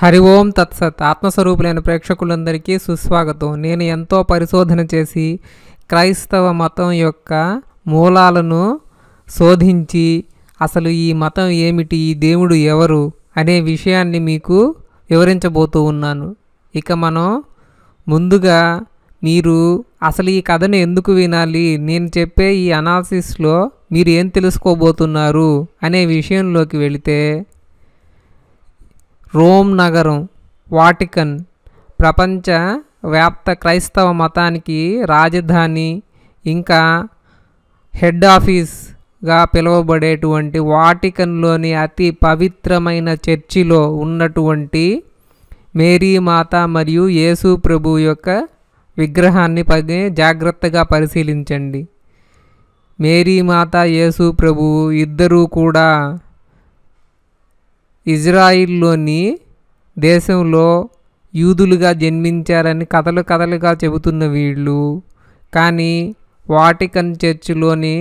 హరి ఓం తత్సత్ ఆత్మస్వరూపులైన ప్రేక్షకులందరికీ సుస్వాగతం నేను ఎంతో పరిశోధన చేసి క్రైస్తవ మతం యొక్క మూలాలను శోధించి అసలు ఈ మతం ఏమిటి ఈ దేవుడు ఎవరు అనే విషయాన్ని మీకు వివరించబోతూ ఉన్నాను ఇక మనం ముందుగా మీరు అసలు ఈ కథను ఎందుకు వినాలి నేను చెప్పే ఈ అనాలిసిస్లో మీరు ఏం తెలుసుకోబోతున్నారు అనే విషయంలోకి వెళితే రోమ్ నగరం వాటికన్ ప్రపంచ వ్యాప్త క్రైస్తవ మతానికి రాజధాని ఇంకా హెడ్ ఆఫీస్గా పిలువబడేటువంటి వాటికన్లోని అతి పవిత్రమైన చర్చిలో ఉన్నటువంటి మేరీమాత మరియు యేసు ప్రభు యొక్క విగ్రహాన్ని పగి జాగ్రత్తగా పరిశీలించండి మేరీమాత యేసు ప్రభు ఇద్దరూ కూడా ఇజ్రాయిల్లోని దేశంలో యూదులుగా జన్మించారని కథలు కథలుగా చెబుతున్న వీళ్ళు కానీ వాటికన్ చర్చిలోని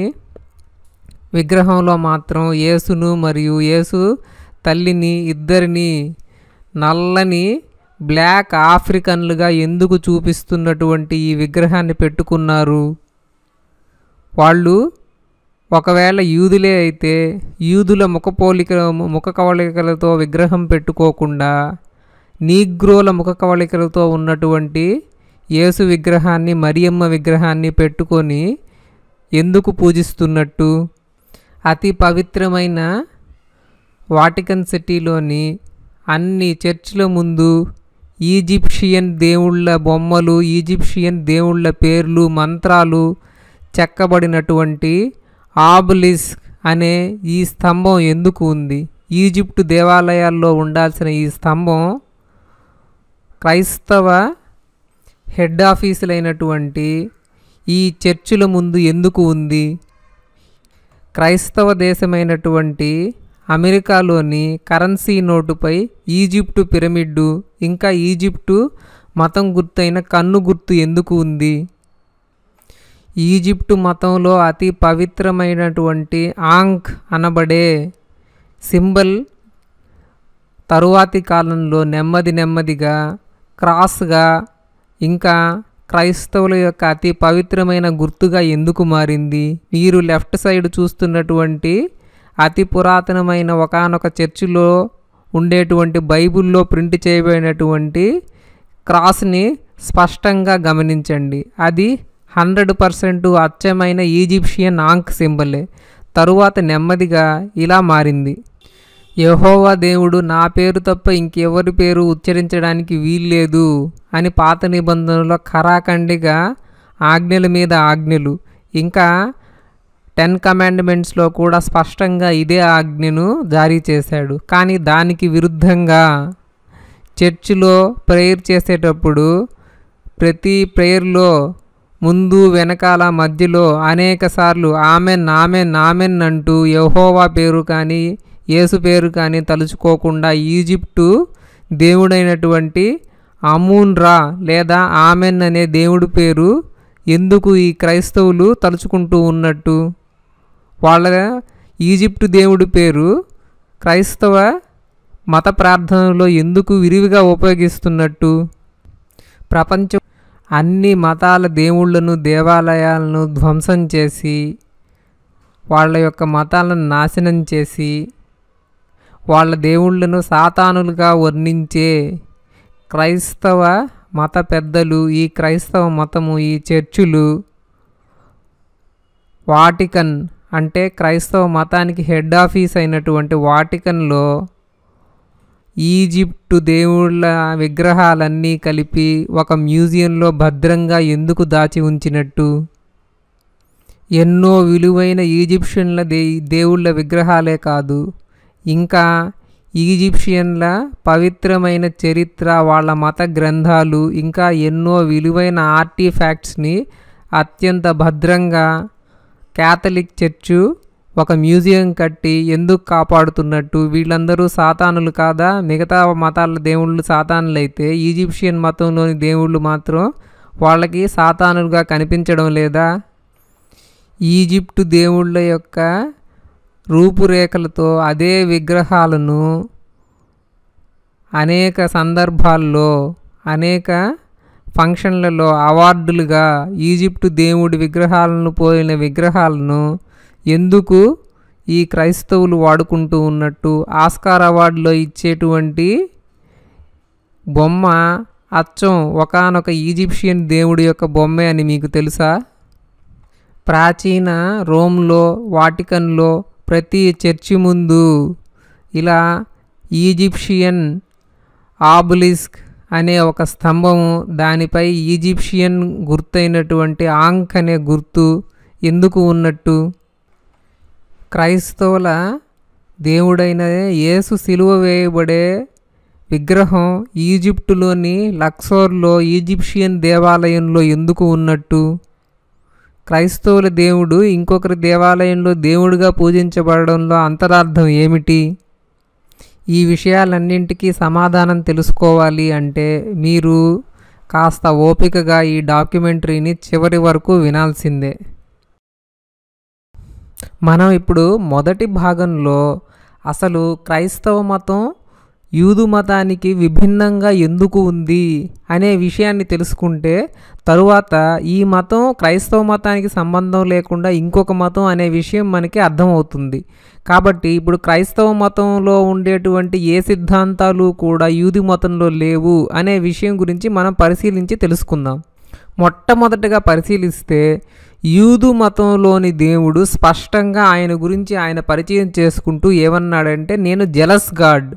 విగ్రహంలో మాత్రం యేసును మరియు యేసు తల్లిని ఇద్దరిని నల్లని బ్లాక్ ఆఫ్రికన్లుగా ఎందుకు చూపిస్తున్నటువంటి ఈ విగ్రహాన్ని పెట్టుకున్నారు వాళ్ళు ఒకవేళ యూదులే అయితే యూదుల ముఖపోలిక ముఖ కవళికలతో విగ్రహం పెట్టుకోకుండా నీగ్రోల ముఖ కవళికలతో ఉన్నటువంటి యేసు విగ్రహాన్ని మరియమ్మ విగ్రహాన్ని పెట్టుకొని ఎందుకు పూజిస్తున్నట్టు అతి పవిత్రమైన వాటికన్ సిటీలోని అన్ని చర్చిల ముందు ఈజిప్షియన్ దేవుళ్ళ బొమ్మలు ఈజిప్షియన్ దేవుళ్ళ పేర్లు మంత్రాలు చెక్కబడినటువంటి ఆబులిస్క్ అనే ఈ స్తంభం ఎందుకు ఉంది ఈజిప్టు దేవాలయాల్లో ఉండాల్సిన ఈ స్తంభం క్రైస్తవ హెడ్ ఆఫీసులైనటువంటి ఈ చర్చిల ముందు ఎందుకు ఉంది క్రైస్తవ దేశమైనటువంటి అమెరికాలోని కరెన్సీ నోటుపై ఈజిప్టు పిరమిడ్డు ఇంకా ఈజిప్టు మతం గుర్తైన కన్ను గుర్తు ఎందుకు ఉంది ఈజిప్టు మతంలో అతి పవిత్రమైనటువంటి ఆంక్ అనబడే సింబల్ తరువాతి కాలంలో నెమ్మది నెమ్మదిగా క్రాస్గా ఇంకా క్రైస్తవుల యొక్క అతి పవిత్రమైన గుర్తుగా ఎందుకు మారింది మీరు లెఫ్ట్ సైడ్ చూస్తున్నటువంటి అతి పురాతనమైన ఒకనొక చర్చిలో ఉండేటువంటి బైబిల్లో ప్రింట్ చేయబడినటువంటి క్రాస్ని స్పష్టంగా గమనించండి అది హండ్రెడ్ పర్సెంట్ అచ్చమైన ఈజిప్షియన్ ఆంక్ సింబలే తరువాత నెమ్మదిగా ఇలా మారింది యహోవా దేవుడు నా పేరు తప్ప ఇంకెవరి పేరు ఉచ్చరించడానికి వీల్లేదు అని పాత నిబంధనలో ఖరాఖండిగా ఆజ్ఞల మీద ఆజ్ఞలు ఇంకా టెన్ కమాండ్మెంట్స్లో కూడా స్పష్టంగా ఇదే ఆజ్ఞను జారీ చేశాడు కానీ దానికి విరుద్ధంగా చర్చిలో ప్రేయర్ చేసేటప్పుడు ప్రతి ప్రేయర్లో ముందు వెనకాల మధ్యలో అనేకసార్లు ఆమెన్ ఆమెన్ ఆమెన్ అంటూ యహోవా పేరు కానీ యేసు పేరు కానీ తలుచుకోకుండా ఈజిప్టు దేవుడైనటువంటి అమూన్ రా లేదా ఆమెన్ అనే దేవుడి పేరు ఎందుకు ఈ క్రైస్తవులు తలుచుకుంటూ ఉన్నట్టు వాళ్ళ ఈజిప్టు దేవుడి పేరు క్రైస్తవ మత ప్రార్థనలో ఎందుకు విరివిగా ఉపయోగిస్తున్నట్టు ప్రపంచం అన్ని మతాల దేవుళ్ళను దేవాలయాలను ధ్వంసం చేసి వాళ్ళ యొక్క మతాలను నాశనం చేసి వాళ్ళ దేవుళ్ళను సాతానులుగా వర్ణించే క్రైస్తవ మత పెద్దలు ఈ క్రైస్తవ మతము ఈ చర్చులు వాటికన్ అంటే క్రైస్తవ మతానికి హెడ్ ఆఫీస్ అయినటువంటి వాటికన్లో ఈజిప్టు దేవుళ్ళ విగ్రహాలన్నీ కలిపి ఒక మ్యూజియంలో భద్రంగా ఎందుకు దాచి ఉంచినట్టు ఎన్నో విలువైన ఈజిప్షియన్ల దే దేవుళ్ళ విగ్రహాలే కాదు ఇంకా ఈజిప్షియన్ల పవిత్రమైన చరిత్ర వాళ్ళ మత గ్రంథాలు ఇంకా ఎన్నో విలువైన ఫ్యాక్ట్స్ని అత్యంత భద్రంగా క్యాథలిక్ చర్చు ఒక మ్యూజియం కట్టి ఎందుకు కాపాడుతున్నట్టు వీళ్ళందరూ సాతానులు కాదా మిగతా మతాల దేవుళ్ళు అయితే ఈజిప్షియన్ మతంలోని దేవుళ్ళు మాత్రం వాళ్ళకి సాతానులుగా కనిపించడం లేదా ఈజిప్టు దేవుళ్ళ యొక్క రూపురేఖలతో అదే విగ్రహాలను అనేక సందర్భాల్లో అనేక ఫంక్షన్లలో అవార్డులుగా ఈజిప్టు దేవుడి విగ్రహాలను పోయిన విగ్రహాలను ఎందుకు ఈ క్రైస్తవులు వాడుకుంటూ ఉన్నట్టు ఆస్కార్ అవార్డులో ఇచ్చేటువంటి బొమ్మ అచ్చం ఒకనొక ఈజిప్షియన్ దేవుడి యొక్క బొమ్మే అని మీకు తెలుసా ప్రాచీన రోమ్లో వాటికన్లో ప్రతి చర్చి ముందు ఇలా ఈజిప్షియన్ ఆబులిస్క్ అనే ఒక స్తంభము దానిపై ఈజిప్షియన్ గుర్తైనటువంటి ఆంక్ అనే గుర్తు ఎందుకు ఉన్నట్టు క్రైస్తవుల దేవుడైన యేసు సిలువ వేయబడే విగ్రహం ఈజిప్టులోని లక్సోర్లో ఈజిప్షియన్ దేవాలయంలో ఎందుకు ఉన్నట్టు క్రైస్తవుల దేవుడు ఇంకొకరి దేవాలయంలో దేవుడిగా పూజించబడంలో అంతరార్థం ఏమిటి ఈ విషయాలన్నింటికీ సమాధానం తెలుసుకోవాలి అంటే మీరు కాస్త ఓపికగా ఈ డాక్యుమెంటరీని చివరి వరకు వినాల్సిందే మనం ఇప్పుడు మొదటి భాగంలో అసలు క్రైస్తవ మతం యూదు మతానికి విభిన్నంగా ఎందుకు ఉంది అనే విషయాన్ని తెలుసుకుంటే తరువాత ఈ మతం క్రైస్తవ మతానికి సంబంధం లేకుండా ఇంకొక మతం అనే విషయం మనకి అర్థమవుతుంది కాబట్టి ఇప్పుడు క్రైస్తవ మతంలో ఉండేటువంటి ఏ సిద్ధాంతాలు కూడా యూదు మతంలో లేవు అనే విషయం గురించి మనం పరిశీలించి తెలుసుకుందాం మొట్టమొదటగా పరిశీలిస్తే యూదు మతంలోని దేవుడు స్పష్టంగా ఆయన గురించి ఆయన పరిచయం చేసుకుంటూ ఏమన్నాడంటే నేను జెలస్ గాడ్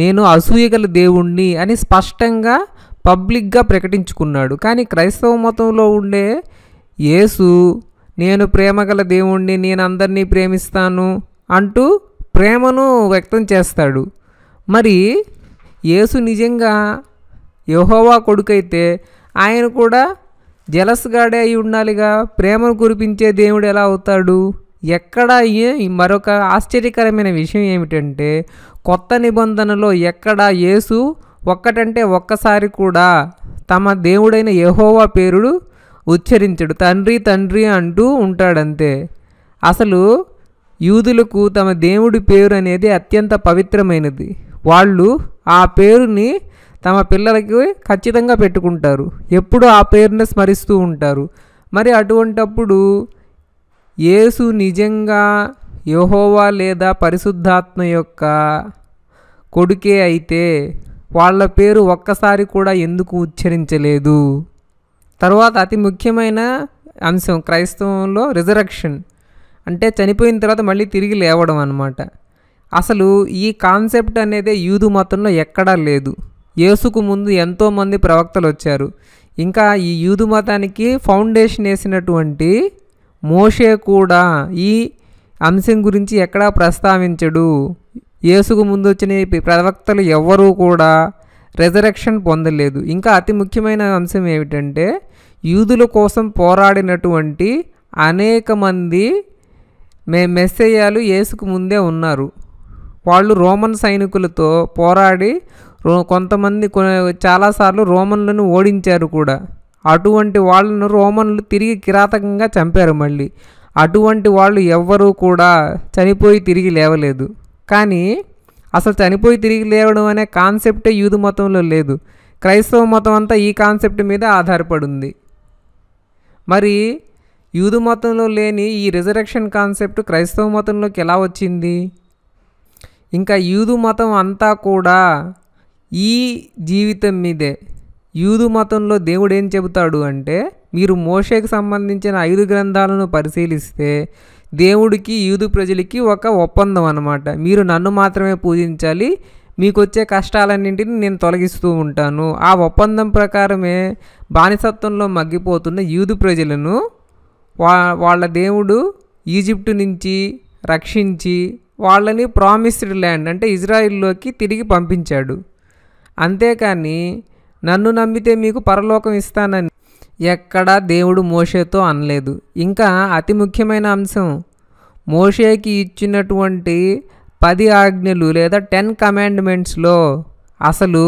నేను అసూయగల దేవుణ్ణి అని స్పష్టంగా పబ్లిక్గా ప్రకటించుకున్నాడు కానీ క్రైస్తవ మతంలో ఉండే యేసు నేను ప్రేమగల దేవుణ్ణి నేను అందరినీ ప్రేమిస్తాను అంటూ ప్రేమను వ్యక్తం చేస్తాడు మరి యేసు నిజంగా యహోవా కొడుకైతే ఆయన కూడా జలస్గాడే అయి ఉండాలిగా ప్రేమను కురిపించే దేవుడు ఎలా అవుతాడు ఎక్కడ మరొక ఆశ్చర్యకరమైన విషయం ఏమిటంటే కొత్త నిబంధనలో ఎక్కడ యేసు ఒక్కటంటే ఒక్కసారి కూడా తమ దేవుడైన యహోవా పేరుడు ఉచ్చరించడు తండ్రి తండ్రి అంటూ ఉంటాడంతే అసలు యూదులకు తమ దేవుడి పేరు అనేది అత్యంత పవిత్రమైనది వాళ్ళు ఆ పేరుని తమ పిల్లలకి ఖచ్చితంగా పెట్టుకుంటారు ఎప్పుడూ ఆ పేరుని స్మరిస్తూ ఉంటారు మరి అటువంటప్పుడు యేసు నిజంగా యహోవా లేదా పరిశుద్ధాత్మ యొక్క కొడుకే అయితే వాళ్ళ పేరు ఒక్కసారి కూడా ఎందుకు ఉచ్చరించలేదు తర్వాత అతి ముఖ్యమైన అంశం క్రైస్తవంలో రిజరక్షన్ అంటే చనిపోయిన తర్వాత మళ్ళీ తిరిగి లేవడం అనమాట అసలు ఈ కాన్సెప్ట్ అనేది యూదు మతంలో ఎక్కడా లేదు యేసుకు ముందు ఎంతోమంది ప్రవక్తలు వచ్చారు ఇంకా ఈ యూదు మతానికి ఫౌండేషన్ వేసినటువంటి మోషే కూడా ఈ అంశం గురించి ఎక్కడా ప్రస్తావించడు యేసుకు ముందు వచ్చిన ప్రవక్తలు ఎవ్వరూ కూడా రెజరెక్షన్ పొందలేదు ఇంకా అతి ముఖ్యమైన అంశం ఏమిటంటే యూదుల కోసం పోరాడినటువంటి అనేక మంది మే మెస్సేయాలు యేసుకు ముందే ఉన్నారు వాళ్ళు రోమన్ సైనికులతో పోరాడి కొంతమంది చాలాసార్లు రోమన్లను ఓడించారు కూడా అటువంటి వాళ్ళను రోమన్లు తిరిగి కిరాతకంగా చంపారు మళ్ళీ అటువంటి వాళ్ళు ఎవ్వరూ కూడా చనిపోయి తిరిగి లేవలేదు కానీ అసలు చనిపోయి తిరిగి లేవడం అనే కాన్సెప్టే యూదు మతంలో లేదు క్రైస్తవ మతం అంతా ఈ కాన్సెప్ట్ మీద ఆధారపడింది మరి యూదు మతంలో లేని ఈ రిజర్వేషన్ కాన్సెప్ట్ క్రైస్తవ మతంలోకి ఎలా వచ్చింది ఇంకా యూదు మతం అంతా కూడా ఈ జీవితం మీదే యూదు మతంలో దేవుడు ఏం చెబుతాడు అంటే మీరు మోషేకి సంబంధించిన ఐదు గ్రంథాలను పరిశీలిస్తే దేవుడికి యూదు ప్రజలకి ఒక ఒప్పందం అనమాట మీరు నన్ను మాత్రమే పూజించాలి మీకు వచ్చే కష్టాలన్నింటినీ నేను తొలగిస్తూ ఉంటాను ఆ ఒప్పందం ప్రకారమే బానిసత్వంలో మగ్గిపోతున్న యూదు ప్రజలను వా వాళ్ళ దేవుడు ఈజిప్టు నుంచి రక్షించి వాళ్ళని ప్రామిస్డ్ ల్యాండ్ అంటే ఇజ్రాయిల్లోకి తిరిగి పంపించాడు అంతేకాని నన్ను నమ్మితే మీకు పరలోకం ఇస్తానని ఎక్కడా దేవుడు మోషేతో అనలేదు ఇంకా అతి ముఖ్యమైన అంశం మోషేకి ఇచ్చినటువంటి పది ఆజ్ఞలు లేదా టెన్ కమాండ్మెంట్స్లో అసలు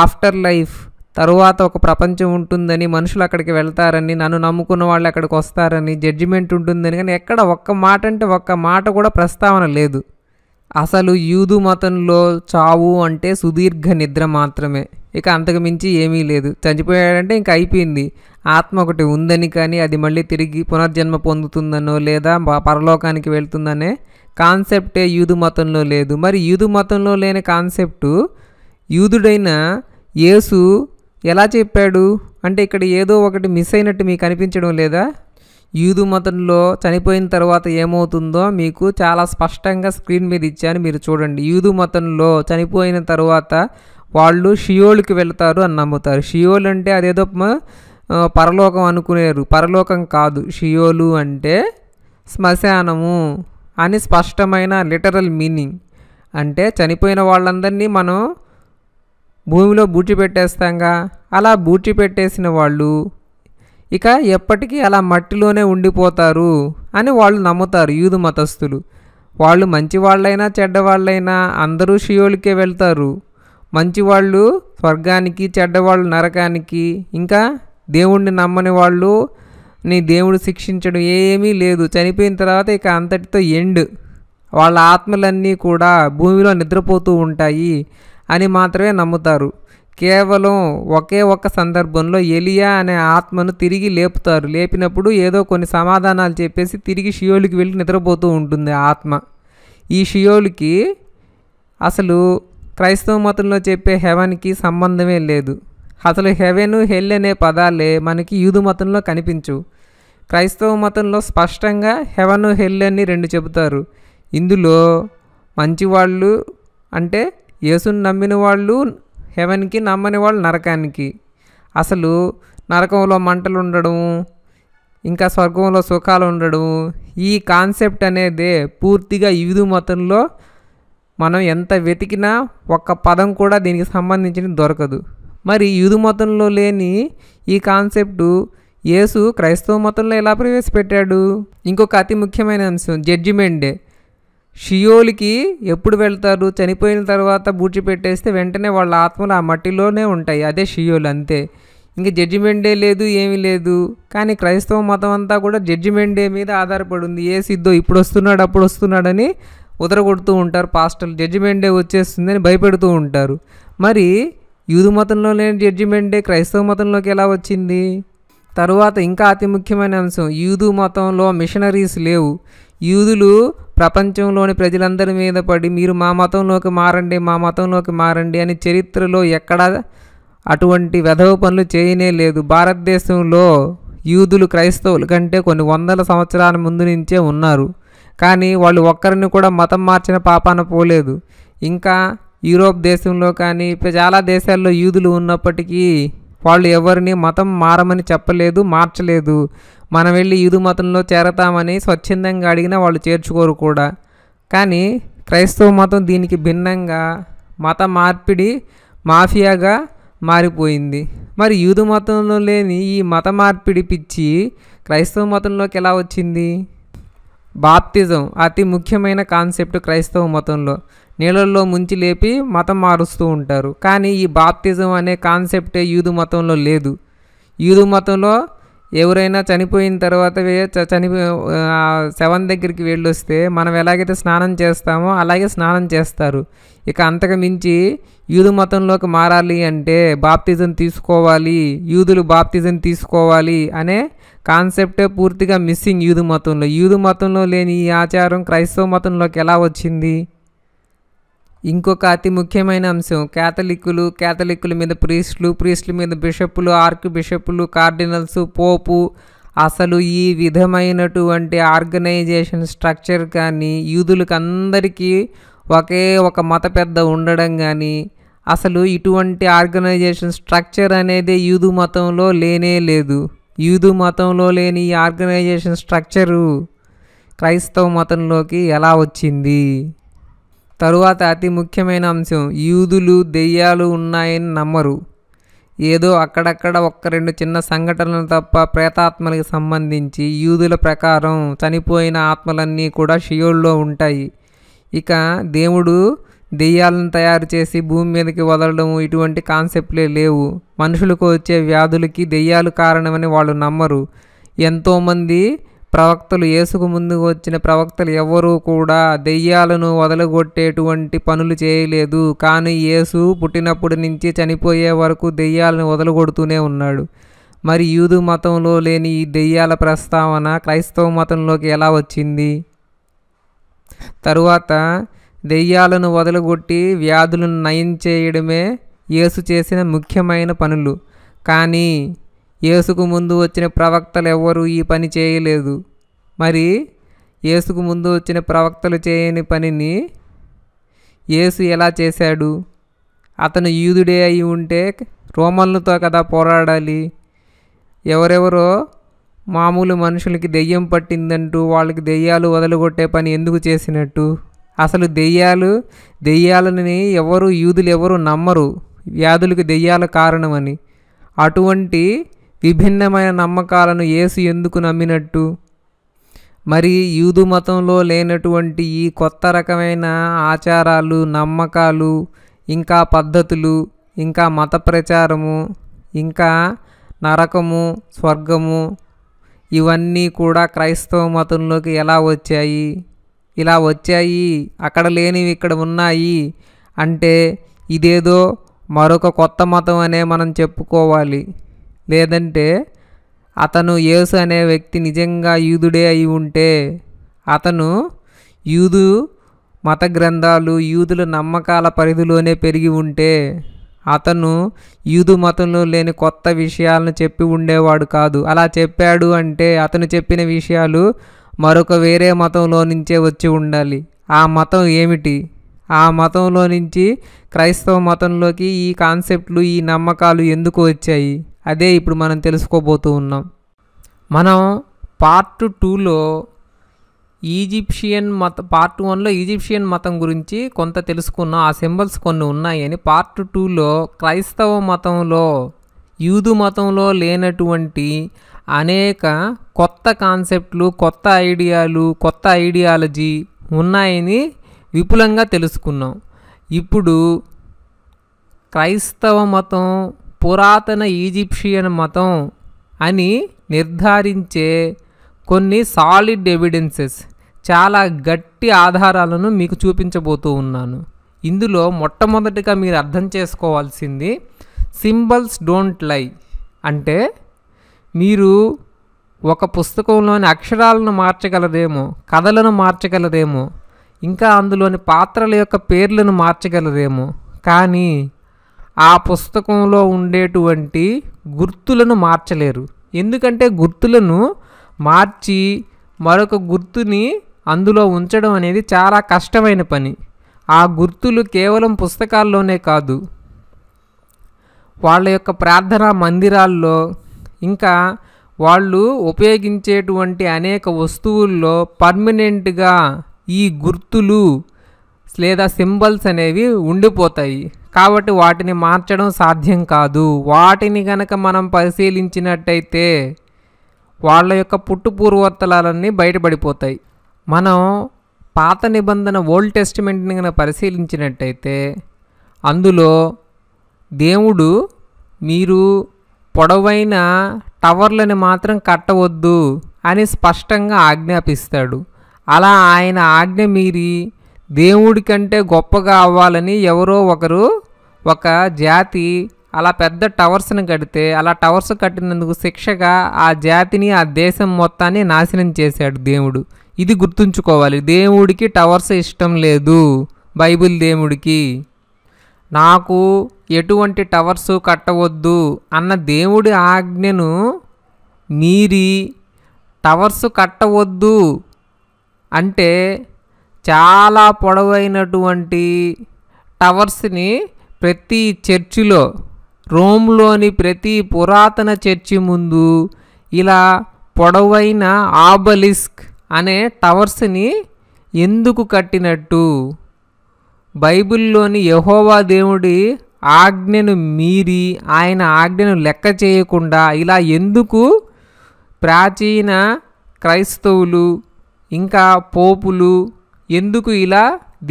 ఆఫ్టర్ లైఫ్ తరువాత ఒక ప్రపంచం ఉంటుందని మనుషులు అక్కడికి వెళ్తారని నన్ను నమ్ముకున్న వాళ్ళు అక్కడికి వస్తారని జడ్జిమెంట్ ఉంటుందని కానీ ఎక్కడ ఒక్క మాట అంటే ఒక్క మాట కూడా ప్రస్తావన లేదు అసలు యూదు మతంలో చావు అంటే సుదీర్ఘ నిద్ర మాత్రమే ఇక అంతకు మించి ఏమీ లేదు చనిపోయాడంటే ఇంక అయిపోయింది ఆత్మ ఒకటి ఉందని కానీ అది మళ్ళీ తిరిగి పునర్జన్మ పొందుతుందనో లేదా పరలోకానికి వెళ్తుందనే కాన్సెప్టే యూదు మతంలో లేదు మరి యూదు మతంలో లేని కాన్సెప్టు యూదుడైన యేసు ఎలా చెప్పాడు అంటే ఇక్కడ ఏదో ఒకటి మిస్ అయినట్టు మీకు అనిపించడం లేదా యూదు మతంలో చనిపోయిన తర్వాత ఏమవుతుందో మీకు చాలా స్పష్టంగా స్క్రీన్ మీద ఇచ్చాను మీరు చూడండి యూదు మతంలో చనిపోయిన తర్వాత వాళ్ళు షియోల్కి వెళ్తారు అని నమ్ముతారు షియోల్ అంటే అదేదో పరలోకం అనుకునేరు పరలోకం కాదు షియోలు అంటే శ్మశానము అని స్పష్టమైన లిటరల్ మీనింగ్ అంటే చనిపోయిన వాళ్ళందరినీ మనం భూమిలో బూచిపెట్టేస్తాంగా అలా బూచిపెట్టేసిన వాళ్ళు ఇక ఎప్పటికీ అలా మట్టిలోనే ఉండిపోతారు అని వాళ్ళు నమ్ముతారు యూదు మతస్థులు వాళ్ళు మంచివాళ్ళైనా చెడ్డవాళ్ళైనా అందరూ షియోలికే వెళ్తారు మంచివాళ్ళు స్వర్గానికి చెడ్డవాళ్ళు నరకానికి ఇంకా దేవుణ్ణి నమ్మని వాళ్ళు నీ దేవుడు శిక్షించడం ఏమీ లేదు చనిపోయిన తర్వాత ఇక అంతటితో ఎండ్ వాళ్ళ ఆత్మలన్నీ కూడా భూమిలో నిద్రపోతూ ఉంటాయి అని మాత్రమే నమ్ముతారు కేవలం ఒకే ఒక్క సందర్భంలో ఎలియా అనే ఆత్మను తిరిగి లేపుతారు లేపినప్పుడు ఏదో కొన్ని సమాధానాలు చెప్పేసి తిరిగి షియోలికి వెళ్ళి నిద్రపోతూ ఉంటుంది ఆత్మ ఈ షియోలికి అసలు క్రైస్తవ మతంలో చెప్పే హెవెన్కి సంబంధమే లేదు అసలు హెవెన్ హెల్ అనే పదాలే మనకి యూదు మతంలో కనిపించు క్రైస్తవ మతంలో స్పష్టంగా హెవెన్ హెల్ అని రెండు చెబుతారు ఇందులో మంచివాళ్ళు అంటే యేసును నమ్మిన వాళ్ళు హెవెన్కి నమ్మని వాళ్ళు నరకానికి అసలు నరకంలో మంటలు ఉండడం ఇంకా స్వర్గంలో సుఖాలు ఉండడం ఈ కాన్సెప్ట్ అనేది పూర్తిగా వివిధ మతంలో మనం ఎంత వెతికినా ఒక్క పదం కూడా దీనికి సంబంధించిన దొరకదు మరి యూదు మతంలో లేని ఈ కాన్సెప్టు యేసు క్రైస్తవ మతంలో ఎలా ప్రవేశపెట్టాడు ఇంకొక అతి ముఖ్యమైన అంశం జడ్జిమెంట్ డే షియోలికి ఎప్పుడు వెళ్తారు చనిపోయిన తర్వాత బూడ్చిపెట్టేస్తే వెంటనే వాళ్ళ ఆత్మలు ఆ మట్టిలోనే ఉంటాయి అదే షియోలు అంతే ఇంకా జడ్జిమెంట్ డే లేదు ఏమీ లేదు కానీ క్రైస్తవ మతం అంతా కూడా జడ్జిమెంట్ డే మీద ఆధారపడి ఉంది ఏ సిద్ధో ఇప్పుడు వస్తున్నాడు అప్పుడు వస్తున్నాడని ఉదరగొడుతూ ఉంటారు పాస్టర్లు జడ్జిమెంట్ డే వచ్చేస్తుందని భయపెడుతూ ఉంటారు మరి యూదు మతంలో లేని జడ్జిమెంట్ డే క్రైస్తవ మతంలోకి ఎలా వచ్చింది తరువాత ఇంకా అతి ముఖ్యమైన అంశం యూదు మతంలో మిషనరీస్ లేవు యూదులు ప్రపంచంలోని ప్రజలందరి మీద పడి మీరు మా మతంలోకి మారండి మా మతంలోకి మారండి అని చరిత్రలో ఎక్కడా అటువంటి వెధవ పనులు చేయనే లేదు భారతదేశంలో యూదులు క్రైస్తవుల కంటే కొన్ని వందల సంవత్సరాల ముందు నుంచే ఉన్నారు కానీ వాళ్ళు ఒక్కరిని కూడా మతం మార్చిన పాపాన పోలేదు ఇంకా యూరోప్ దేశంలో కానీ ఇప్పుడు చాలా దేశాల్లో యూదులు ఉన్నప్పటికీ వాళ్ళు ఎవరిని మతం మారమని చెప్పలేదు మార్చలేదు మనం వెళ్ళి ఈదు మతంలో చేరతామని స్వచ్ఛందంగా అడిగినా వాళ్ళు చేర్చుకోరు కూడా కానీ క్రైస్తవ మతం దీనికి భిన్నంగా మత మార్పిడి మాఫియాగా మారిపోయింది మరి యూదు మతంలో లేని ఈ మత మార్పిడి పిచ్చి క్రైస్తవ మతంలోకి ఎలా వచ్చింది బాప్తిజం అతి ముఖ్యమైన కాన్సెప్ట్ క్రైస్తవ మతంలో నీళ్ళల్లో ముంచి లేపి మతం మారుస్తూ ఉంటారు కానీ ఈ బాప్తిజం అనే కాన్సెప్టే యూదు మతంలో లేదు యూదు మతంలో ఎవరైనా చనిపోయిన తర్వాత చనిపో శవం దగ్గరికి వెళ్ళొస్తే మనం ఎలాగైతే స్నానం చేస్తామో అలాగే స్నానం చేస్తారు ఇక అంతకు మించి యూదు మతంలోకి మారాలి అంటే బాప్తిజం తీసుకోవాలి యూదులు బాప్తిజం తీసుకోవాలి అనే కాన్సెప్టే పూర్తిగా మిస్సింగ్ యూదు మతంలో యూదు మతంలో లేని ఈ ఆచారం క్రైస్తవ మతంలోకి ఎలా వచ్చింది ఇంకొక అతి ముఖ్యమైన అంశం క్యాథలిక్కులు క్యాథలిక్కుల మీద ప్రీస్టులు ప్రీస్టుల మీద బిషప్పులు ఆర్క్ బిషప్పులు కార్డినల్స్ పోపు అసలు ఈ విధమైనటువంటి ఆర్గనైజేషన్ స్ట్రక్చర్ కానీ యూదులకు అందరికీ ఒకే ఒక మత పెద్ద ఉండడం కానీ అసలు ఇటువంటి ఆర్గనైజేషన్ స్ట్రక్చర్ అనేది యూదు మతంలో లేనే లేదు యూదు మతంలో లేని ఈ ఆర్గనైజేషన్ స్ట్రక్చరు క్రైస్తవ మతంలోకి ఎలా వచ్చింది తరువాత అతి ముఖ్యమైన అంశం యూదులు దెయ్యాలు ఉన్నాయని నమ్మరు ఏదో అక్కడక్కడ ఒక్క రెండు చిన్న సంఘటనలు తప్ప ప్రేతాత్మలకు సంబంధించి యూదుల ప్రకారం చనిపోయిన ఆత్మలన్నీ కూడా షియోల్లో ఉంటాయి ఇక దేవుడు దెయ్యాలను తయారు చేసి భూమి మీదకి వదలడం ఇటువంటి కాన్సెప్ట్లే లేవు మనుషులకు వచ్చే వ్యాధులకి దెయ్యాలు కారణమని వాళ్ళు నమ్మరు ఎంతోమంది ప్రవక్తలు యేసుకు ముందు వచ్చిన ప్రవక్తలు ఎవరూ కూడా దెయ్యాలను వదలగొట్టేటువంటి పనులు చేయలేదు కానీ యేసు పుట్టినప్పటి నుంచి చనిపోయే వరకు దెయ్యాలను వదలగొడుతూనే ఉన్నాడు మరి యూదు మతంలో లేని ఈ దెయ్యాల ప్రస్తావన క్రైస్తవ మతంలోకి ఎలా వచ్చింది తరువాత దెయ్యాలను వదలగొట్టి వ్యాధులను నయం చేయడమే యేసు చేసిన ముఖ్యమైన పనులు కానీ యేసుకు ముందు వచ్చిన ప్రవక్తలు ఎవ్వరూ ఈ పని చేయలేదు మరి యేసుకు ముందు వచ్చిన ప్రవక్తలు చేయని పనిని యేసు ఎలా చేశాడు అతను యూదుడే అయి ఉంటే రోమన్లతో కదా పోరాడాలి ఎవరెవరో మామూలు మనుషులకి దెయ్యం పట్టిందంటూ వాళ్ళకి దెయ్యాలు వదలగొట్టే పని ఎందుకు చేసినట్టు అసలు దెయ్యాలు దెయ్యాలని ఎవరు యూదులు ఎవరు నమ్మరు వ్యాధులకు దెయ్యాల కారణమని అటువంటి విభిన్నమైన నమ్మకాలను యేసు ఎందుకు నమ్మినట్టు మరి యూదు మతంలో లేనటువంటి ఈ కొత్త రకమైన ఆచారాలు నమ్మకాలు ఇంకా పద్ధతులు ఇంకా మత ప్రచారము ఇంకా నరకము స్వర్గము ఇవన్నీ కూడా క్రైస్తవ మతంలోకి ఎలా వచ్చాయి ఇలా వచ్చాయి అక్కడ లేనివి ఇక్కడ ఉన్నాయి అంటే ఇదేదో మరొక కొత్త మతం అనే మనం చెప్పుకోవాలి లేదంటే అతను యేసు అనే వ్యక్తి నిజంగా యూదుడే అయి ఉంటే అతను యూదు మత గ్రంథాలు యూదుల నమ్మకాల పరిధిలోనే పెరిగి ఉంటే అతను యూదు మతంలో లేని కొత్త విషయాలను చెప్పి ఉండేవాడు కాదు అలా చెప్పాడు అంటే అతను చెప్పిన విషయాలు మరొక వేరే మతంలో నుంచే వచ్చి ఉండాలి ఆ మతం ఏమిటి ఆ మతంలో నుంచి క్రైస్తవ మతంలోకి ఈ కాన్సెప్ట్లు ఈ నమ్మకాలు ఎందుకు వచ్చాయి అదే ఇప్పుడు మనం తెలుసుకోబోతూ ఉన్నాం మనం పార్ట్ టూలో ఈజిప్షియన్ మత పార్ట్ వన్లో ఈజిప్షియన్ మతం గురించి కొంత తెలుసుకున్నాం ఆ సింబల్స్ కొన్ని ఉన్నాయని పార్ట్ టూలో క్రైస్తవ మతంలో యూదు మతంలో లేనటువంటి అనేక కొత్త కాన్సెప్ట్లు కొత్త ఐడియాలు కొత్త ఐడియాలజీ ఉన్నాయని విపులంగా తెలుసుకున్నాం ఇప్పుడు క్రైస్తవ మతం పురాతన ఈజిప్షియన్ మతం అని నిర్ధారించే కొన్ని సాలిడ్ ఎవిడెన్సెస్ చాలా గట్టి ఆధారాలను మీకు చూపించబోతూ ఉన్నాను ఇందులో మొట్టమొదటిగా మీరు అర్థం చేసుకోవాల్సింది సింబల్స్ డోంట్ లై అంటే మీరు ఒక పుస్తకంలోని అక్షరాలను మార్చగలరేమో కథలను మార్చగలరేమో ఇంకా అందులోని పాత్రల యొక్క పేర్లను మార్చగలరేమో కానీ ఆ పుస్తకంలో ఉండేటువంటి గుర్తులను మార్చలేరు ఎందుకంటే గుర్తులను మార్చి మరొక గుర్తుని అందులో ఉంచడం అనేది చాలా కష్టమైన పని ఆ గుర్తులు కేవలం పుస్తకాల్లోనే కాదు వాళ్ళ యొక్క ప్రార్థనా మందిరాల్లో ఇంకా వాళ్ళు ఉపయోగించేటువంటి అనేక వస్తువుల్లో పర్మనెంట్గా ఈ గుర్తులు లేదా సింబల్స్ అనేవి ఉండిపోతాయి కాబట్టి వాటిని మార్చడం సాధ్యం కాదు వాటిని గనక మనం పరిశీలించినట్టయితే వాళ్ళ యొక్క పుట్టు బయటపడిపోతాయి మనం పాత నిబంధన ఓల్డ్ టెస్టిమెంట్ని కనుక పరిశీలించినట్టయితే అందులో దేవుడు మీరు పొడవైన టవర్లను మాత్రం కట్టవద్దు అని స్పష్టంగా ఆజ్ఞాపిస్తాడు అలా ఆయన ఆజ్ఞ మీరి దేవుడి కంటే గొప్పగా అవ్వాలని ఎవరో ఒకరు ఒక జాతి అలా పెద్ద టవర్స్ని కడితే అలా టవర్స్ కట్టినందుకు శిక్షగా ఆ జాతిని ఆ దేశం మొత్తాన్ని నాశనం చేశాడు దేవుడు ఇది గుర్తుంచుకోవాలి దేవుడికి టవర్స్ ఇష్టం లేదు బైబిల్ దేవుడికి నాకు ఎటువంటి టవర్స్ కట్టవద్దు అన్న దేవుడి ఆజ్ఞను మీరి టవర్స్ కట్టవద్దు అంటే చాలా పొడవైనటువంటి టవర్స్ని ప్రతి చర్చిలో రోమ్లోని ప్రతి పురాతన చర్చి ముందు ఇలా పొడవైన ఆబలిస్క్ అనే టవర్స్ని ఎందుకు కట్టినట్టు బైబిల్లోని యహోవా దేవుడి ఆజ్ఞను మీరి ఆయన ఆజ్ఞను లెక్క చేయకుండా ఇలా ఎందుకు ప్రాచీన క్రైస్తవులు ఇంకా పోపులు ఎందుకు ఇలా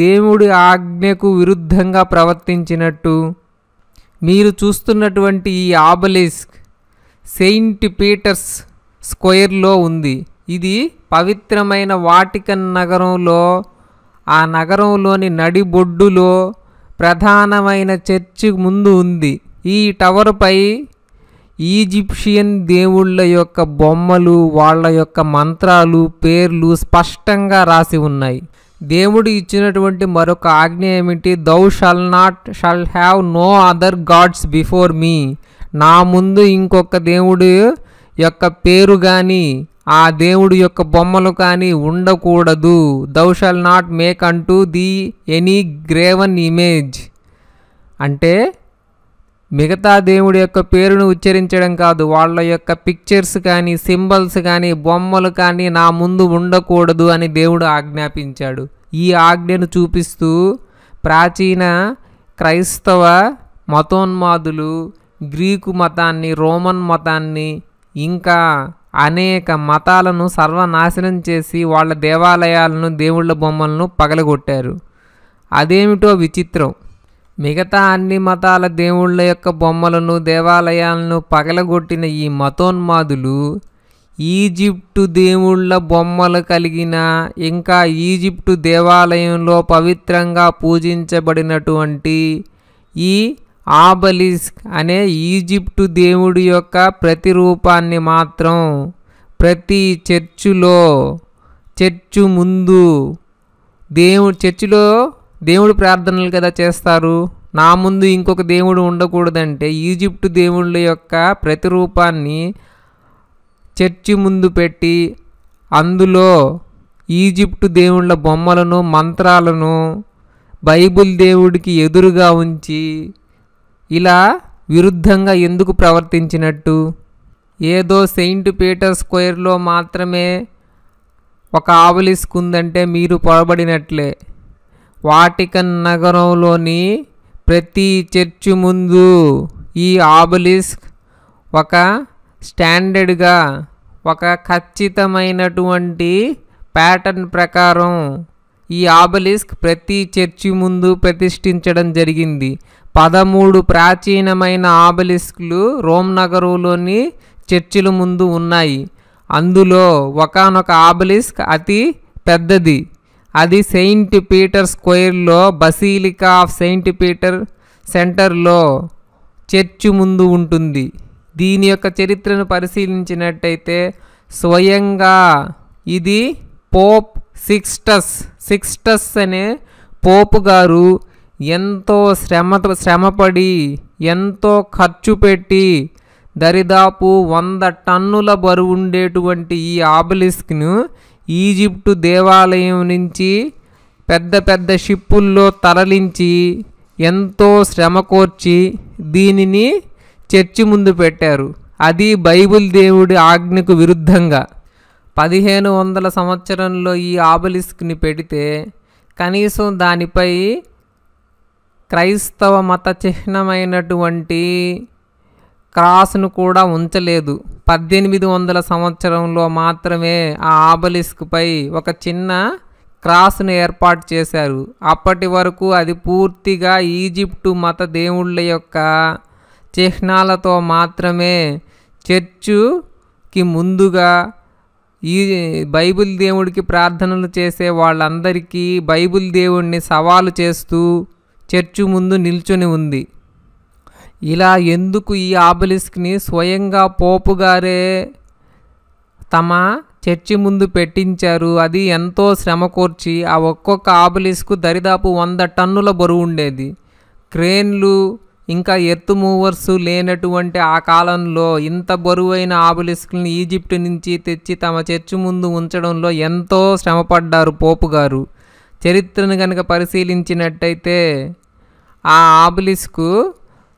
దేవుడి ఆజ్ఞకు విరుద్ధంగా ప్రవర్తించినట్టు మీరు చూస్తున్నటువంటి ఈ ఆబలిస్క్ సెయింట్ పీటర్స్ స్క్వేర్లో ఉంది ఇది పవిత్రమైన వాటికన్ నగరంలో ఆ నగరంలోని నడిబొడ్డులో ప్రధానమైన చర్చి ముందు ఉంది ఈ టవర్పై ఈజిప్షియన్ దేవుళ్ళ యొక్క బొమ్మలు వాళ్ళ యొక్క మంత్రాలు పేర్లు స్పష్టంగా రాసి ఉన్నాయి దేవుడు ఇచ్చినటువంటి మరొక ఆజ్ఞ ఏమిటి thou shall not shall have no other gods before me నా ముందు ఇంకొక దేవుడు యొక్క పేరు కానీ ఆ దేవుడు యొక్క బొమ్మలు కానీ ఉండకూడదు thou shall not make unto thee any graven image అంటే మిగతా దేవుడి యొక్క పేరును ఉచ్చరించడం కాదు వాళ్ళ యొక్క పిక్చర్స్ కానీ సింబల్స్ కానీ బొమ్మలు కానీ నా ముందు ఉండకూడదు అని దేవుడు ఆజ్ఞాపించాడు ఈ ఆజ్ఞను చూపిస్తూ ప్రాచీన క్రైస్తవ మతోన్మాదులు గ్రీకు మతాన్ని రోమన్ మతాన్ని ఇంకా అనేక మతాలను సర్వనాశనం చేసి వాళ్ళ దేవాలయాలను దేవుళ్ళ బొమ్మలను పగలగొట్టారు అదేమిటో విచిత్రం మిగతా అన్ని మతాల దేవుళ్ళ యొక్క బొమ్మలను దేవాలయాలను పగలగొట్టిన ఈ మతోన్మాదులు ఈజిప్టు దేవుళ్ళ బొమ్మలు కలిగిన ఇంకా ఈజిప్టు దేవాలయంలో పవిత్రంగా పూజించబడినటువంటి ఈ ఆబలిస్క్ అనే ఈజిప్టు దేవుడి యొక్క ప్రతిరూపాన్ని మాత్రం ప్రతి చర్చిలో చర్చు ముందు దేవు చర్చిలో దేవుడు ప్రార్థనలు కదా చేస్తారు నా ముందు ఇంకొక దేవుడు ఉండకూడదంటే ఈజిప్టు దేవుళ్ళ యొక్క ప్రతిరూపాన్ని చర్చి ముందు పెట్టి అందులో ఈజిప్టు దేవుళ్ళ బొమ్మలను మంత్రాలను బైబిల్ దేవుడికి ఎదురుగా ఉంచి ఇలా విరుద్ధంగా ఎందుకు ప్రవర్తించినట్టు ఏదో సెయింట్ పీటర్ స్క్వేర్లో మాత్రమే ఒక ఆవలిసుకుందంటే మీరు పొరబడినట్లే వాటికన్ నగరంలోని ప్రతి చర్చి ముందు ఈ ఆబలిస్క్ ఒక స్టాండర్డ్గా ఒక ఖచ్చితమైనటువంటి ప్యాటర్న్ ప్రకారం ఈ ఆబలిస్క్ ప్రతి చర్చి ముందు ప్రతిష్ఠించడం జరిగింది పదమూడు ప్రాచీనమైన ఆబలిస్క్లు రోమ్ నగరంలోని చర్చిల ముందు ఉన్నాయి అందులో ఒకనొక ఆబలిస్క్ అతి పెద్దది అది సెయింట్ పీటర్ స్క్వేర్లో బసీలికా ఆఫ్ సెయింట్ పీటర్ సెంటర్లో చర్చి ముందు ఉంటుంది దీని యొక్క చరిత్రను పరిశీలించినట్టయితే స్వయంగా ఇది పోప్ సిక్స్టస్ సిక్స్టస్ అనే పోపు గారు ఎంతో శ్రమ శ్రమపడి ఎంతో ఖర్చు పెట్టి దరిదాపు వంద టన్నుల బరువు ఉండేటువంటి ఈ ఆబలిస్క్ను ఈజిప్టు దేవాలయం నుంచి పెద్ద పెద్ద షిప్పుల్లో తరలించి ఎంతో కోర్చి దీనిని చర్చి ముందు పెట్టారు అది బైబిల్ దేవుడి ఆజ్ఞకు విరుద్ధంగా పదిహేను వందల సంవత్సరంలో ఈ ఆబలిస్క్ని పెడితే కనీసం దానిపై క్రైస్తవ మత చిహ్నమైనటువంటి క్రాస్ను కూడా ఉంచలేదు పద్దెనిమిది వందల సంవత్సరంలో మాత్రమే ఆ ఆబలిస్క్పై ఒక చిన్న క్రాస్ను ఏర్పాటు చేశారు అప్పటి వరకు అది పూర్తిగా ఈజిప్టు మత దేవుళ్ళ యొక్క చిహ్నాలతో మాత్రమే చర్చుకి ముందుగా ఈ బైబిల్ దేవుడికి ప్రార్థనలు చేసే వాళ్ళందరికీ బైబిల్ దేవుడిని సవాలు చేస్తూ చర్చు ముందు నిల్చొని ఉంది ఇలా ఎందుకు ఈ ఆబలిస్క్ని స్వయంగా పోపుగారే తమ చర్చి ముందు పెట్టించారు అది ఎంతో శ్రమ కూర్చి ఆ ఒక్కొక్క ఆబలిస్కు దరిదాపు వంద టన్నుల బరువు ఉండేది క్రేన్లు ఇంకా ఎత్తు మూవర్స్ లేనటువంటి ఆ కాలంలో ఇంత బరువైన ఆబలిస్క్ని ఈజిప్ట్ నుంచి తెచ్చి తమ చర్చి ముందు ఉంచడంలో ఎంతో శ్రమపడ్డారు పోపు గారు చరిత్రను కనుక పరిశీలించినట్టయితే ఆ ఆబలిస్కు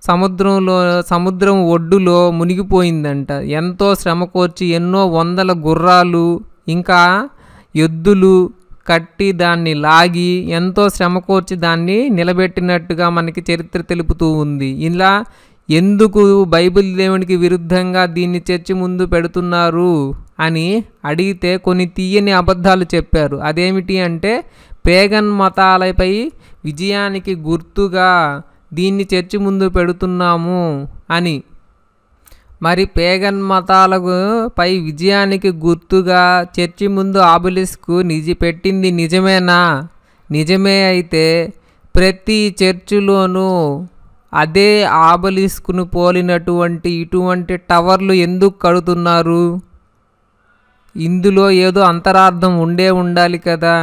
సముద్రంలో సముద్రం ఒడ్డులో మునిగిపోయిందంట ఎంతో శ్రమ కోర్చి ఎన్నో వందల గుర్రాలు ఇంకా ఎద్దులు కట్టి దాన్ని లాగి ఎంతో శ్రమ కోర్చి దాన్ని నిలబెట్టినట్టుగా మనకి చరిత్ర తెలుపుతూ ఉంది ఇలా ఎందుకు బైబిల్ దేవునికి విరుద్ధంగా దీన్ని చర్చి ముందు పెడుతున్నారు అని అడిగితే కొన్ని తీయని అబద్ధాలు చెప్పారు అదేమిటి అంటే పేగన్ మతాలపై విజయానికి గుర్తుగా దీన్ని చర్చి ముందు పెడుతున్నాము అని మరి పేగన్ మతాలకు పై విజయానికి గుర్తుగా చర్చి ముందు ఆబులిస్కు నిజ పెట్టింది నిజమేనా నిజమే అయితే ప్రతి చర్చిలోనూ అదే ఆబలిస్కును పోలినటువంటి ఇటువంటి టవర్లు ఎందుకు కడుతున్నారు ఇందులో ఏదో అంతరార్థం ఉండే ఉండాలి కదా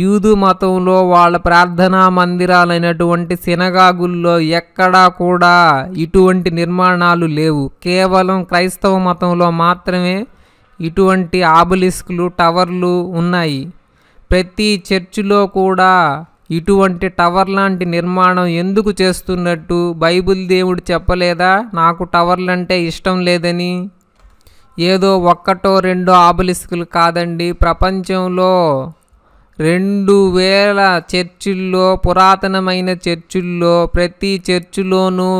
యూదు మతంలో వాళ్ళ ప్రార్థనా మందిరాలైనటువంటి సినగాగుల్లో ఎక్కడా కూడా ఇటువంటి నిర్మాణాలు లేవు కేవలం క్రైస్తవ మతంలో మాత్రమే ఇటువంటి ఆబలిస్కులు టవర్లు ఉన్నాయి ప్రతి చర్చిలో కూడా ఇటువంటి టవర్ లాంటి నిర్మాణం ఎందుకు చేస్తున్నట్టు బైబిల్ దేవుడు చెప్పలేదా నాకు టవర్లంటే ఇష్టం లేదని ఏదో ఒక్కటో రెండో ఆబలిస్కులు కాదండి ప్రపంచంలో రెండు వేల చర్చిల్లో పురాతనమైన చర్చిల్లో ప్రతి చర్చిలోనూ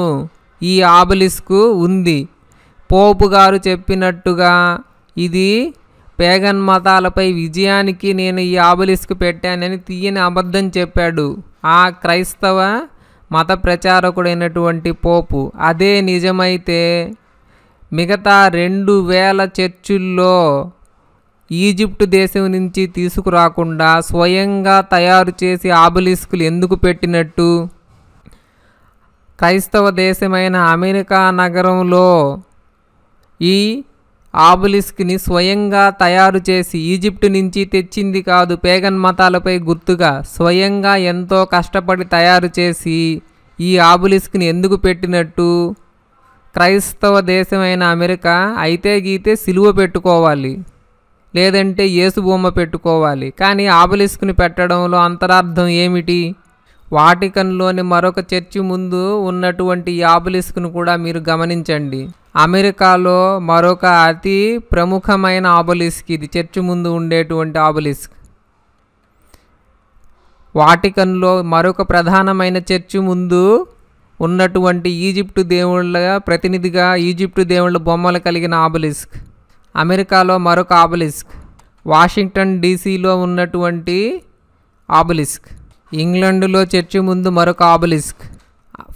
ఈ ఆబలిస్కు ఉంది పోపు గారు చెప్పినట్టుగా ఇది పేగన్ మతాలపై విజయానికి నేను ఈ ఆబలిస్కు పెట్టానని తీయని అబద్ధం చెప్పాడు ఆ క్రైస్తవ మత ప్రచారకుడైనటువంటి పోపు అదే నిజమైతే మిగతా రెండు వేల చర్చిల్లో ఈజిప్టు దేశం నుంచి తీసుకురాకుండా స్వయంగా తయారు చేసి ఆబులిస్కులు ఎందుకు పెట్టినట్టు క్రైస్తవ దేశమైన అమెరికా నగరంలో ఈ ఆబులిస్క్ని స్వయంగా తయారు చేసి ఈజిప్టు నుంచి తెచ్చింది కాదు పేగన్ మతాలపై గుర్తుగా స్వయంగా ఎంతో కష్టపడి తయారు చేసి ఈ ఆబులిస్క్ని ఎందుకు పెట్టినట్టు క్రైస్తవ దేశమైన అమెరికా అయితే గీతే సిలువ పెట్టుకోవాలి లేదంటే ఏసు బొమ్మ పెట్టుకోవాలి కానీ ఆబలిస్కుని పెట్టడంలో అంతరార్థం ఏమిటి వాటికన్లోని మరొక చర్చి ముందు ఉన్నటువంటి ఆబలిస్కును కూడా మీరు గమనించండి అమెరికాలో మరొక అతి ప్రముఖమైన ఆబలిస్క్ ఇది చర్చి ముందు ఉండేటువంటి ఆబలిస్క్ వాటికన్లో మరొక ప్రధానమైన చర్చి ముందు ఉన్నటువంటి ఈజిప్టు దేవుళ్ళ ప్రతినిధిగా ఈజిప్టు దేవుళ్ళ బొమ్మలు కలిగిన ఆబలిస్క్ అమెరికాలో మరొక ఆబలిస్క్ వాషింగ్టన్ డీసీలో ఉన్నటువంటి ఆబలిస్క్ ఇంగ్లాండ్లో చర్చి ముందు మరొక ఆబలిస్క్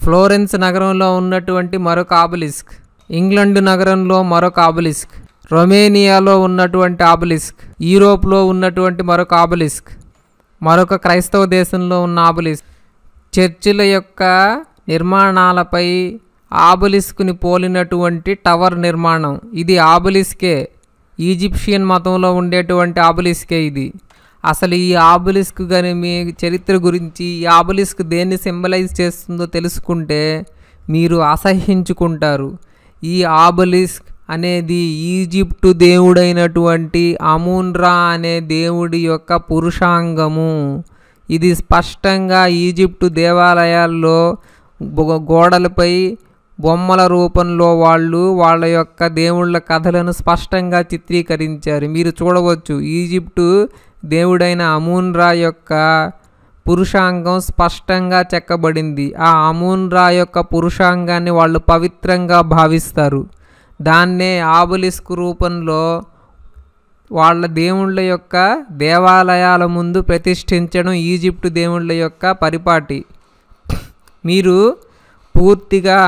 ఫ్లోరెన్స్ నగరంలో ఉన్నటువంటి మరొక ఆబలిస్క్ ఇంగ్లండ్ నగరంలో మరొక ఆబలిస్క్ రొమేనియాలో ఉన్నటువంటి ఆబలిస్క్ యూరోప్లో ఉన్నటువంటి మరొక ఆబలిస్క్ మరొక క్రైస్తవ దేశంలో ఉన్న ఆబలిస్క్ చర్చిల యొక్క నిర్మాణాలపై ఆబలిస్కుని పోలినటువంటి టవర్ నిర్మాణం ఇది ఆబలిస్కే ఈజిప్షియన్ మతంలో ఉండేటువంటి ఆబలిస్కే ఇది అసలు ఈ ఆబలిస్క్ కానీ మీ చరిత్ర గురించి ఈ ఆబలిస్క్ దేన్ని సింబలైజ్ చేస్తుందో తెలుసుకుంటే మీరు అసహించుకుంటారు ఈ ఆబలిస్క్ అనేది ఈజిప్టు దేవుడైనటువంటి అమూన్రా అనే దేవుడి యొక్క పురుషాంగము ఇది స్పష్టంగా ఈజిప్టు దేవాలయాల్లో గోడలపై బొమ్మల రూపంలో వాళ్ళు వాళ్ళ యొక్క దేవుళ్ళ కథలను స్పష్టంగా చిత్రీకరించారు మీరు చూడవచ్చు ఈజిప్టు దేవుడైన అమూన్ రా యొక్క పురుషాంగం స్పష్టంగా చెక్కబడింది ఆ అమూన్ రా యొక్క పురుషాంగాన్ని వాళ్ళు పవిత్రంగా భావిస్తారు దాన్నే ఆబులిస్క్ రూపంలో వాళ్ళ దేవుళ్ళ యొక్క దేవాలయాల ముందు ప్రతిష్ఠించడం ఈజిప్టు దేవుళ్ళ యొక్క పరిపాటి మీరు పూర్తిగా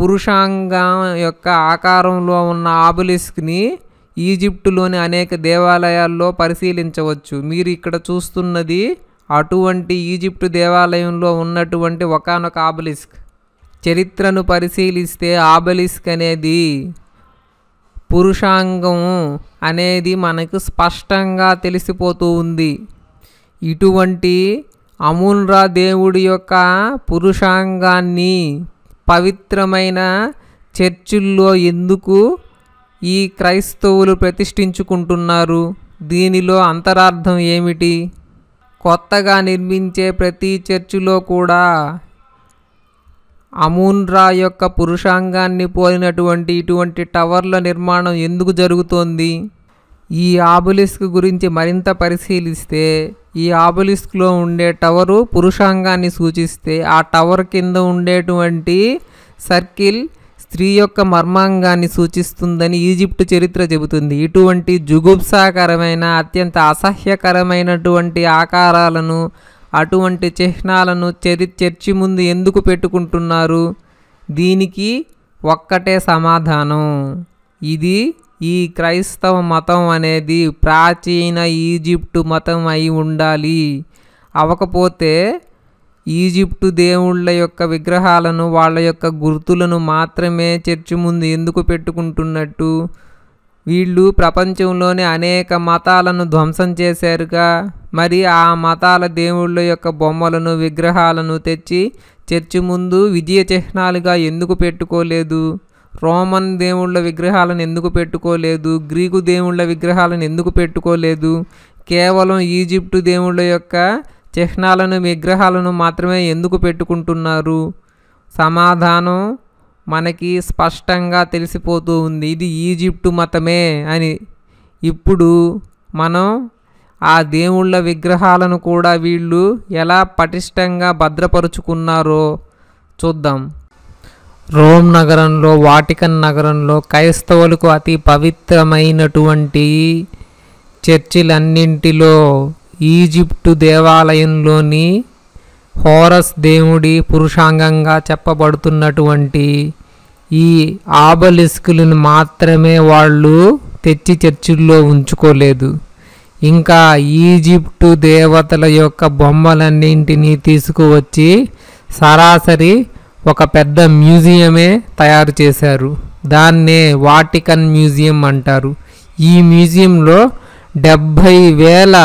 పురుషాంగం యొక్క ఆకారంలో ఉన్న ఆబులిస్క్ని ఈజిప్టులోని అనేక దేవాలయాల్లో పరిశీలించవచ్చు మీరు ఇక్కడ చూస్తున్నది అటువంటి ఈజిప్టు దేవాలయంలో ఉన్నటువంటి ఒకనొక ఆబలిస్క్ చరిత్రను పరిశీలిస్తే ఆబలిస్క్ అనేది పురుషాంగం అనేది మనకు స్పష్టంగా తెలిసిపోతూ ఉంది ఇటువంటి అమున్రా దేవుడి యొక్క పురుషాంగాన్ని పవిత్రమైన చర్చిల్లో ఎందుకు ఈ క్రైస్తవులు ప్రతిష్ఠించుకుంటున్నారు దీనిలో అంతరార్థం ఏమిటి కొత్తగా నిర్మించే ప్రతి చర్చిలో కూడా అమూన్రా యొక్క పురుషాంగాన్ని పోలినటువంటి ఇటువంటి టవర్ల నిర్మాణం ఎందుకు జరుగుతోంది ఈ ఆబులిస్క్ గురించి మరింత పరిశీలిస్తే ఈ ఆబులిస్క్లో ఉండే టవరు పురుషాంగాన్ని సూచిస్తే ఆ టవర్ కింద ఉండేటువంటి సర్కిల్ స్త్రీ యొక్క మర్మాంగాన్ని సూచిస్తుందని ఈజిప్టు చరిత్ర చెబుతుంది ఇటువంటి జుగుప్సాకరమైన అత్యంత అసహ్యకరమైనటువంటి ఆకారాలను అటువంటి చిహ్నాలను చరి చర్చి ముందు ఎందుకు పెట్టుకుంటున్నారు దీనికి ఒక్కటే సమాధానం ఇది ఈ క్రైస్తవ మతం అనేది ప్రాచీన ఈజిప్టు మతం అయి ఉండాలి అవకపోతే ఈజిప్టు దేవుళ్ళ యొక్క విగ్రహాలను వాళ్ళ యొక్క గుర్తులను మాత్రమే చర్చి ముందు ఎందుకు పెట్టుకుంటున్నట్టు వీళ్ళు ప్రపంచంలోనే అనేక మతాలను ధ్వంసం చేశారుగా మరి ఆ మతాల దేవుళ్ళ యొక్క బొమ్మలను విగ్రహాలను తెచ్చి చర్చి ముందు విజయ చిహ్నాలుగా ఎందుకు పెట్టుకోలేదు రోమన్ దేవుళ్ళ విగ్రహాలను ఎందుకు పెట్టుకోలేదు గ్రీకు దేవుళ్ళ విగ్రహాలను ఎందుకు పెట్టుకోలేదు కేవలం ఈజిప్టు దేవుళ్ళ యొక్క చిహ్నాలను విగ్రహాలను మాత్రమే ఎందుకు పెట్టుకుంటున్నారు సమాధానం మనకి స్పష్టంగా తెలిసిపోతూ ఉంది ఇది ఈజిప్టు మతమే అని ఇప్పుడు మనం ఆ దేవుళ్ళ విగ్రహాలను కూడా వీళ్ళు ఎలా పటిష్టంగా భద్రపరుచుకున్నారో చూద్దాం రోమ్ నగరంలో వాటికన్ నగరంలో క్రైస్తవులకు అతి పవిత్రమైనటువంటి చర్చిలన్నింటిలో ఈజిప్టు దేవాలయంలోని హోరస్ దేవుడి పురుషాంగంగా చెప్పబడుతున్నటువంటి ఈ ఆబలిస్కులను మాత్రమే వాళ్ళు తెచ్చి చర్చిల్లో ఉంచుకోలేదు ఇంకా ఈజిప్టు దేవతల యొక్క బొమ్మలన్నింటినీ తీసుకువచ్చి సరాసరి ఒక పెద్ద మ్యూజియమే తయారు చేశారు దాన్నే వాటికన్ మ్యూజియం అంటారు ఈ మ్యూజియంలో డెబ్భై వేల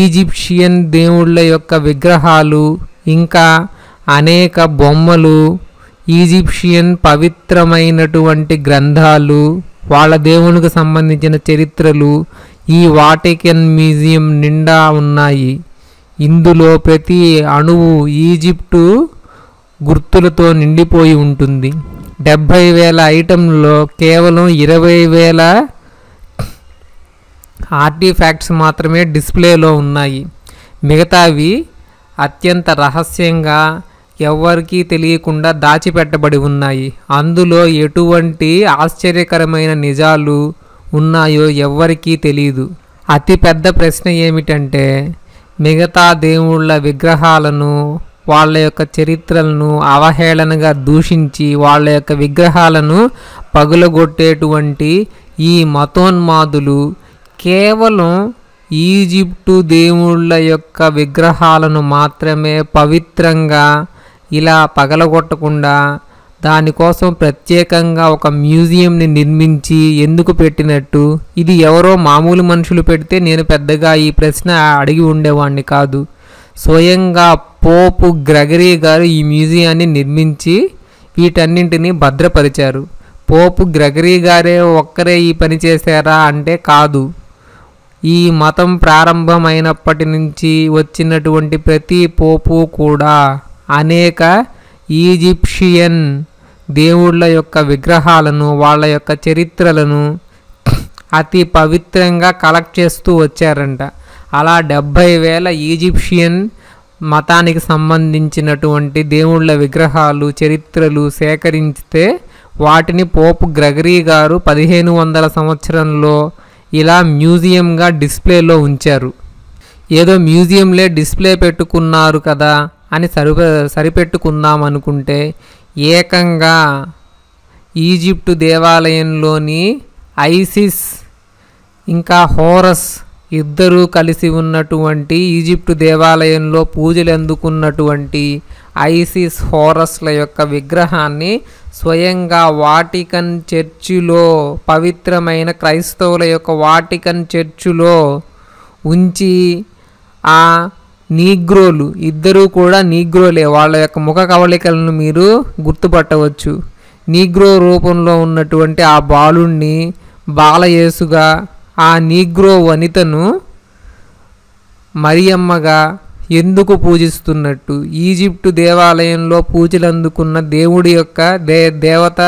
ఈజిప్షియన్ దేవుళ్ళ యొక్క విగ్రహాలు ఇంకా అనేక బొమ్మలు ఈజిప్షియన్ పవిత్రమైనటువంటి గ్రంథాలు వాళ్ళ దేవునికి సంబంధించిన చరిత్రలు ఈ వాటికన్ మ్యూజియం నిండా ఉన్నాయి ఇందులో ప్రతి అణువు ఈజిప్టు గుర్తులతో నిండిపోయి ఉంటుంది డెబ్భై వేల ఐటెంలో కేవలం ఇరవై వేల ఆర్టిఫ్యాక్ట్స్ మాత్రమే డిస్ప్లేలో ఉన్నాయి మిగతావి అత్యంత రహస్యంగా ఎవరికీ తెలియకుండా దాచిపెట్టబడి ఉన్నాయి అందులో ఎటువంటి ఆశ్చర్యకరమైన నిజాలు ఉన్నాయో ఎవ్వరికీ తెలియదు అతిపెద్ద ప్రశ్న ఏమిటంటే మిగతా దేవుళ్ళ విగ్రహాలను వాళ్ళ యొక్క చరిత్రలను అవహేళనగా దూషించి వాళ్ళ యొక్క విగ్రహాలను పగులగొట్టేటువంటి ఈ మతోన్మాదులు కేవలం ఈజిప్టు దేవుళ్ళ యొక్క విగ్రహాలను మాత్రమే పవిత్రంగా ఇలా పగలగొట్టకుండా దానికోసం ప్రత్యేకంగా ఒక మ్యూజియంని నిర్మించి ఎందుకు పెట్టినట్టు ఇది ఎవరో మామూలు మనుషులు పెడితే నేను పెద్దగా ఈ ప్రశ్న అడిగి ఉండేవాడిని కాదు స్వయంగా పోపు గ్రగరీ గారు ఈ మ్యూజియాన్ని నిర్మించి వీటన్నింటినీ భద్రపరిచారు పోపు గ్రగరీ గారే ఒక్కరే ఈ పని చేశారా అంటే కాదు ఈ మతం ప్రారంభమైనప్పటి నుంచి వచ్చినటువంటి ప్రతి పోపు కూడా అనేక ఈజిప్షియన్ దేవుళ్ళ యొక్క విగ్రహాలను వాళ్ళ యొక్క చరిత్రలను అతి పవిత్రంగా కలెక్ట్ చేస్తూ వచ్చారంట అలా డెబ్భై వేల ఈజిప్షియన్ మతానికి సంబంధించినటువంటి దేవుళ్ళ విగ్రహాలు చరిత్రలు సేకరించితే వాటిని పోపు గ్రగరీ గారు పదిహేను వందల సంవత్సరంలో ఇలా మ్యూజియంగా డిస్ప్లేలో ఉంచారు ఏదో మ్యూజియంలే డిస్ప్లే పెట్టుకున్నారు కదా అని సరిప సరిపెట్టుకుందాం అనుకుంటే ఏకంగా ఈజిప్టు దేవాలయంలోని ఐసిస్ ఇంకా హోరస్ ఇద్దరూ కలిసి ఉన్నటువంటి ఈజిప్టు దేవాలయంలో పూజలు అందుకున్నటువంటి ఐసిస్ హోరస్ల యొక్క విగ్రహాన్ని స్వయంగా వాటికన్ చర్చిలో పవిత్రమైన క్రైస్తవుల యొక్క వాటికన్ చర్చిలో ఉంచి ఆ నీగ్రోలు ఇద్దరూ కూడా నీగ్రోలే వాళ్ళ యొక్క ముఖ కవళికలను మీరు గుర్తుపట్టవచ్చు నీగ్రో రూపంలో ఉన్నటువంటి ఆ బాలుణ్ణి బాలయేసుగా ఆ నీగ్రో వనితను మరియమ్మగా ఎందుకు పూజిస్తున్నట్టు ఈజిప్టు దేవాలయంలో పూజలందుకున్న దేవుడి యొక్క దే దేవత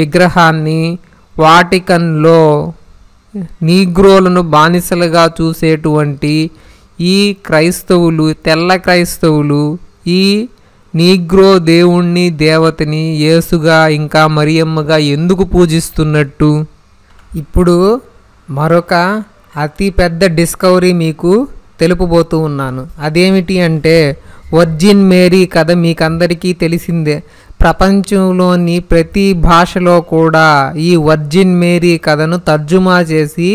విగ్రహాన్ని వాటికన్లో నీగ్రోలను బానిసలుగా చూసేటువంటి ఈ క్రైస్తవులు తెల్ల క్రైస్తవులు ఈ నీగ్రో దేవుణ్ణి దేవతని యేసుగా ఇంకా మరియమ్మగా ఎందుకు పూజిస్తున్నట్టు ఇప్పుడు మరొక అతిపెద్ద డిస్కవరీ మీకు తెలుపబోతూ ఉన్నాను అదేమిటి అంటే వర్జిన్ మేరీ కథ మీకందరికీ తెలిసిందే ప్రపంచంలోని ప్రతి భాషలో కూడా ఈ వర్జిన్ మేరీ కథను తర్జుమా చేసి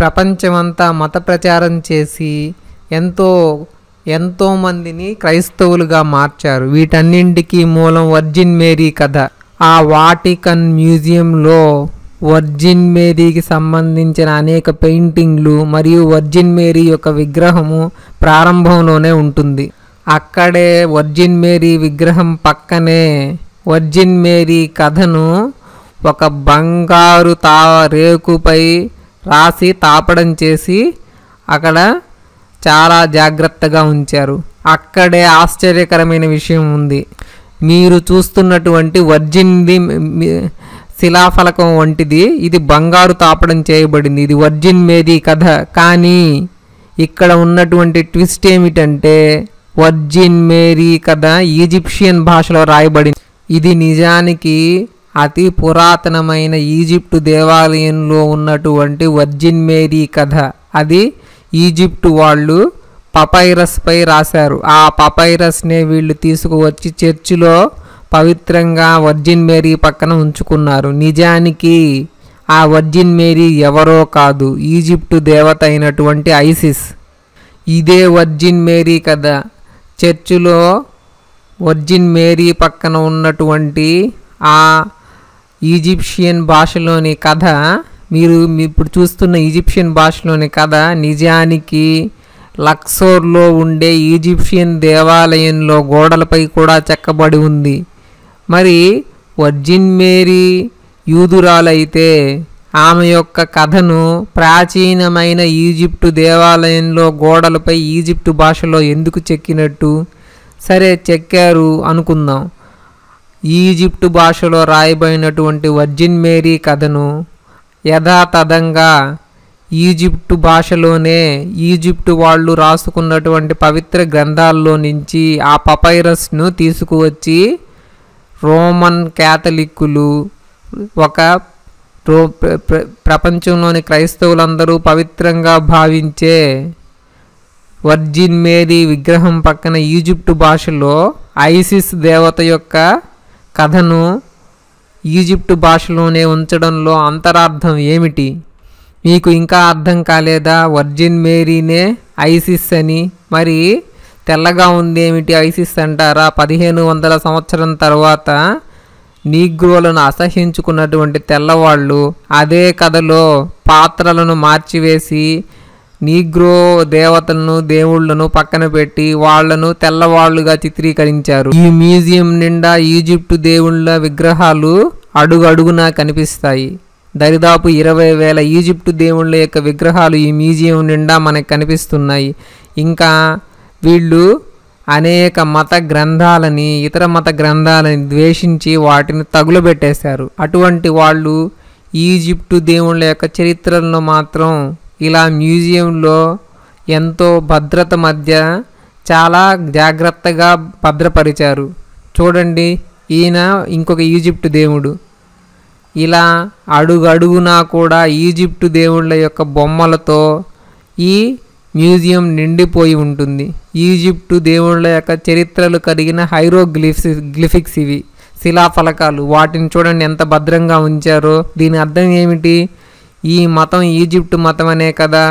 ప్రపంచమంతా మత ప్రచారం చేసి ఎంతో ఎంతోమందిని క్రైస్తవులుగా మార్చారు వీటన్నింటికీ మూలం వర్జిన్ మేరీ కథ ఆ వాటికన్ మ్యూజియంలో వర్జిన్ మేరీకి సంబంధించిన అనేక పెయింటింగ్లు మరియు వర్జిన్ మేరీ యొక్క విగ్రహము ప్రారంభంలోనే ఉంటుంది అక్కడే వర్జిన్ మేరీ విగ్రహం పక్కనే వర్జిన్ మేరీ కథను ఒక బంగారు తా రేకుపై రాసి తాపడం చేసి అక్కడ చాలా జాగ్రత్తగా ఉంచారు అక్కడే ఆశ్చర్యకరమైన విషయం ఉంది మీరు చూస్తున్నటువంటి వర్జిన్ది శిలాఫలకం వంటిది ఇది బంగారు తాపడం చేయబడింది ఇది వర్జిన్ మేరీ కథ కానీ ఇక్కడ ఉన్నటువంటి ట్విస్ట్ ఏమిటంటే వర్జిన్ మేరీ కథ ఈజిప్షియన్ భాషలో రాయబడింది ఇది నిజానికి అతి పురాతనమైన ఈజిప్టు దేవాలయంలో ఉన్నటువంటి వర్జిన్ మేరీ కథ అది ఈజిప్టు వాళ్ళు పపైరస్పై రాశారు ఆ పపైరస్నే వీళ్ళు తీసుకువచ్చి చర్చిలో పవిత్రంగా వర్జిన్ మేరీ పక్కన ఉంచుకున్నారు నిజానికి ఆ వర్జిన్ మేరీ ఎవరో కాదు ఈజిప్టు దేవత అయినటువంటి ఐసిస్ ఇదే వర్జిన్ మేరీ కదా చర్చిలో వర్జిన్ మేరీ పక్కన ఉన్నటువంటి ఆ ఈజిప్షియన్ భాషలోని కథ మీరు ఇప్పుడు చూస్తున్న ఈజిప్షియన్ భాషలోని కథ నిజానికి లక్సోర్లో ఉండే ఈజిప్షియన్ దేవాలయంలో గోడలపై కూడా చెక్కబడి ఉంది మరి వర్జిన్ మేరీ యూదురాలైతే ఆమె యొక్క కథను ప్రాచీనమైన ఈజిప్టు దేవాలయంలో గోడలపై ఈజిప్టు భాషలో ఎందుకు చెక్కినట్టు సరే చెక్కారు అనుకుందాం ఈజిప్టు భాషలో రాయబడినటువంటి వర్జిన్ మేరీ కథను యథాతథంగా ఈజిప్టు భాషలోనే ఈజిప్టు వాళ్ళు రాసుకున్నటువంటి పవిత్ర గ్రంథాల్లో నుంచి ఆ పపైరస్ను తీసుకువచ్చి రోమన్ క్యాథలిక్కులు ఒక ప్రపంచంలోని క్రైస్తవులందరూ పవిత్రంగా భావించే వర్జిన్ మేరీ విగ్రహం పక్కన ఈజిప్టు భాషలో ఐసిస్ దేవత యొక్క కథను ఈజిప్టు భాషలోనే ఉంచడంలో అంతరార్థం ఏమిటి మీకు ఇంకా అర్థం కాలేదా వర్జిన్ మేరీనే ఐసిస్ అని మరి తెల్లగా ఉంది ఏమిటి ఐసిస్ అంటారా పదిహేను వందల సంవత్సరం తర్వాత నీగ్రోలను అసహించుకున్నటువంటి తెల్లవాళ్ళు అదే కథలో పాత్రలను మార్చివేసి నీగ్రో దేవతలను దేవుళ్లను పక్కన పెట్టి వాళ్లను తెల్లవాళ్లుగా చిత్రీకరించారు ఈ మ్యూజియం నిండా ఈజిప్టు దేవుళ్ళ విగ్రహాలు అడుగడుగునా కనిపిస్తాయి దరిదాపు ఇరవై వేల ఈజిప్టు దేవుళ్ళ యొక్క విగ్రహాలు ఈ మ్యూజియం నిండా మనకు కనిపిస్తున్నాయి ఇంకా వీళ్ళు అనేక మత గ్రంథాలని ఇతర మత గ్రంథాలని ద్వేషించి వాటిని తగులబెట్టేశారు అటువంటి వాళ్ళు ఈజిప్టు దేవుళ్ళ యొక్క చరిత్రలను మాత్రం ఇలా మ్యూజియంలో ఎంతో భద్రత మధ్య చాలా జాగ్రత్తగా భద్రపరిచారు చూడండి ఈయన ఇంకొక ఈజిప్టు దేవుడు ఇలా అడుగడుగునా కూడా ఈజిప్టు దేవుళ్ళ యొక్క బొమ్మలతో ఈ మ్యూజియం నిండిపోయి ఉంటుంది ఈజిప్టు దేవుళ్ళ యొక్క చరిత్రలు కలిగిన హైరోగ్లిఫ్స్ గ్లిఫిక్స్ ఇవి శిలాఫలకాలు వాటిని చూడండి ఎంత భద్రంగా ఉంచారో దీని అర్థం ఏమిటి ఈ మతం ఈజిప్టు మతం అనే కదా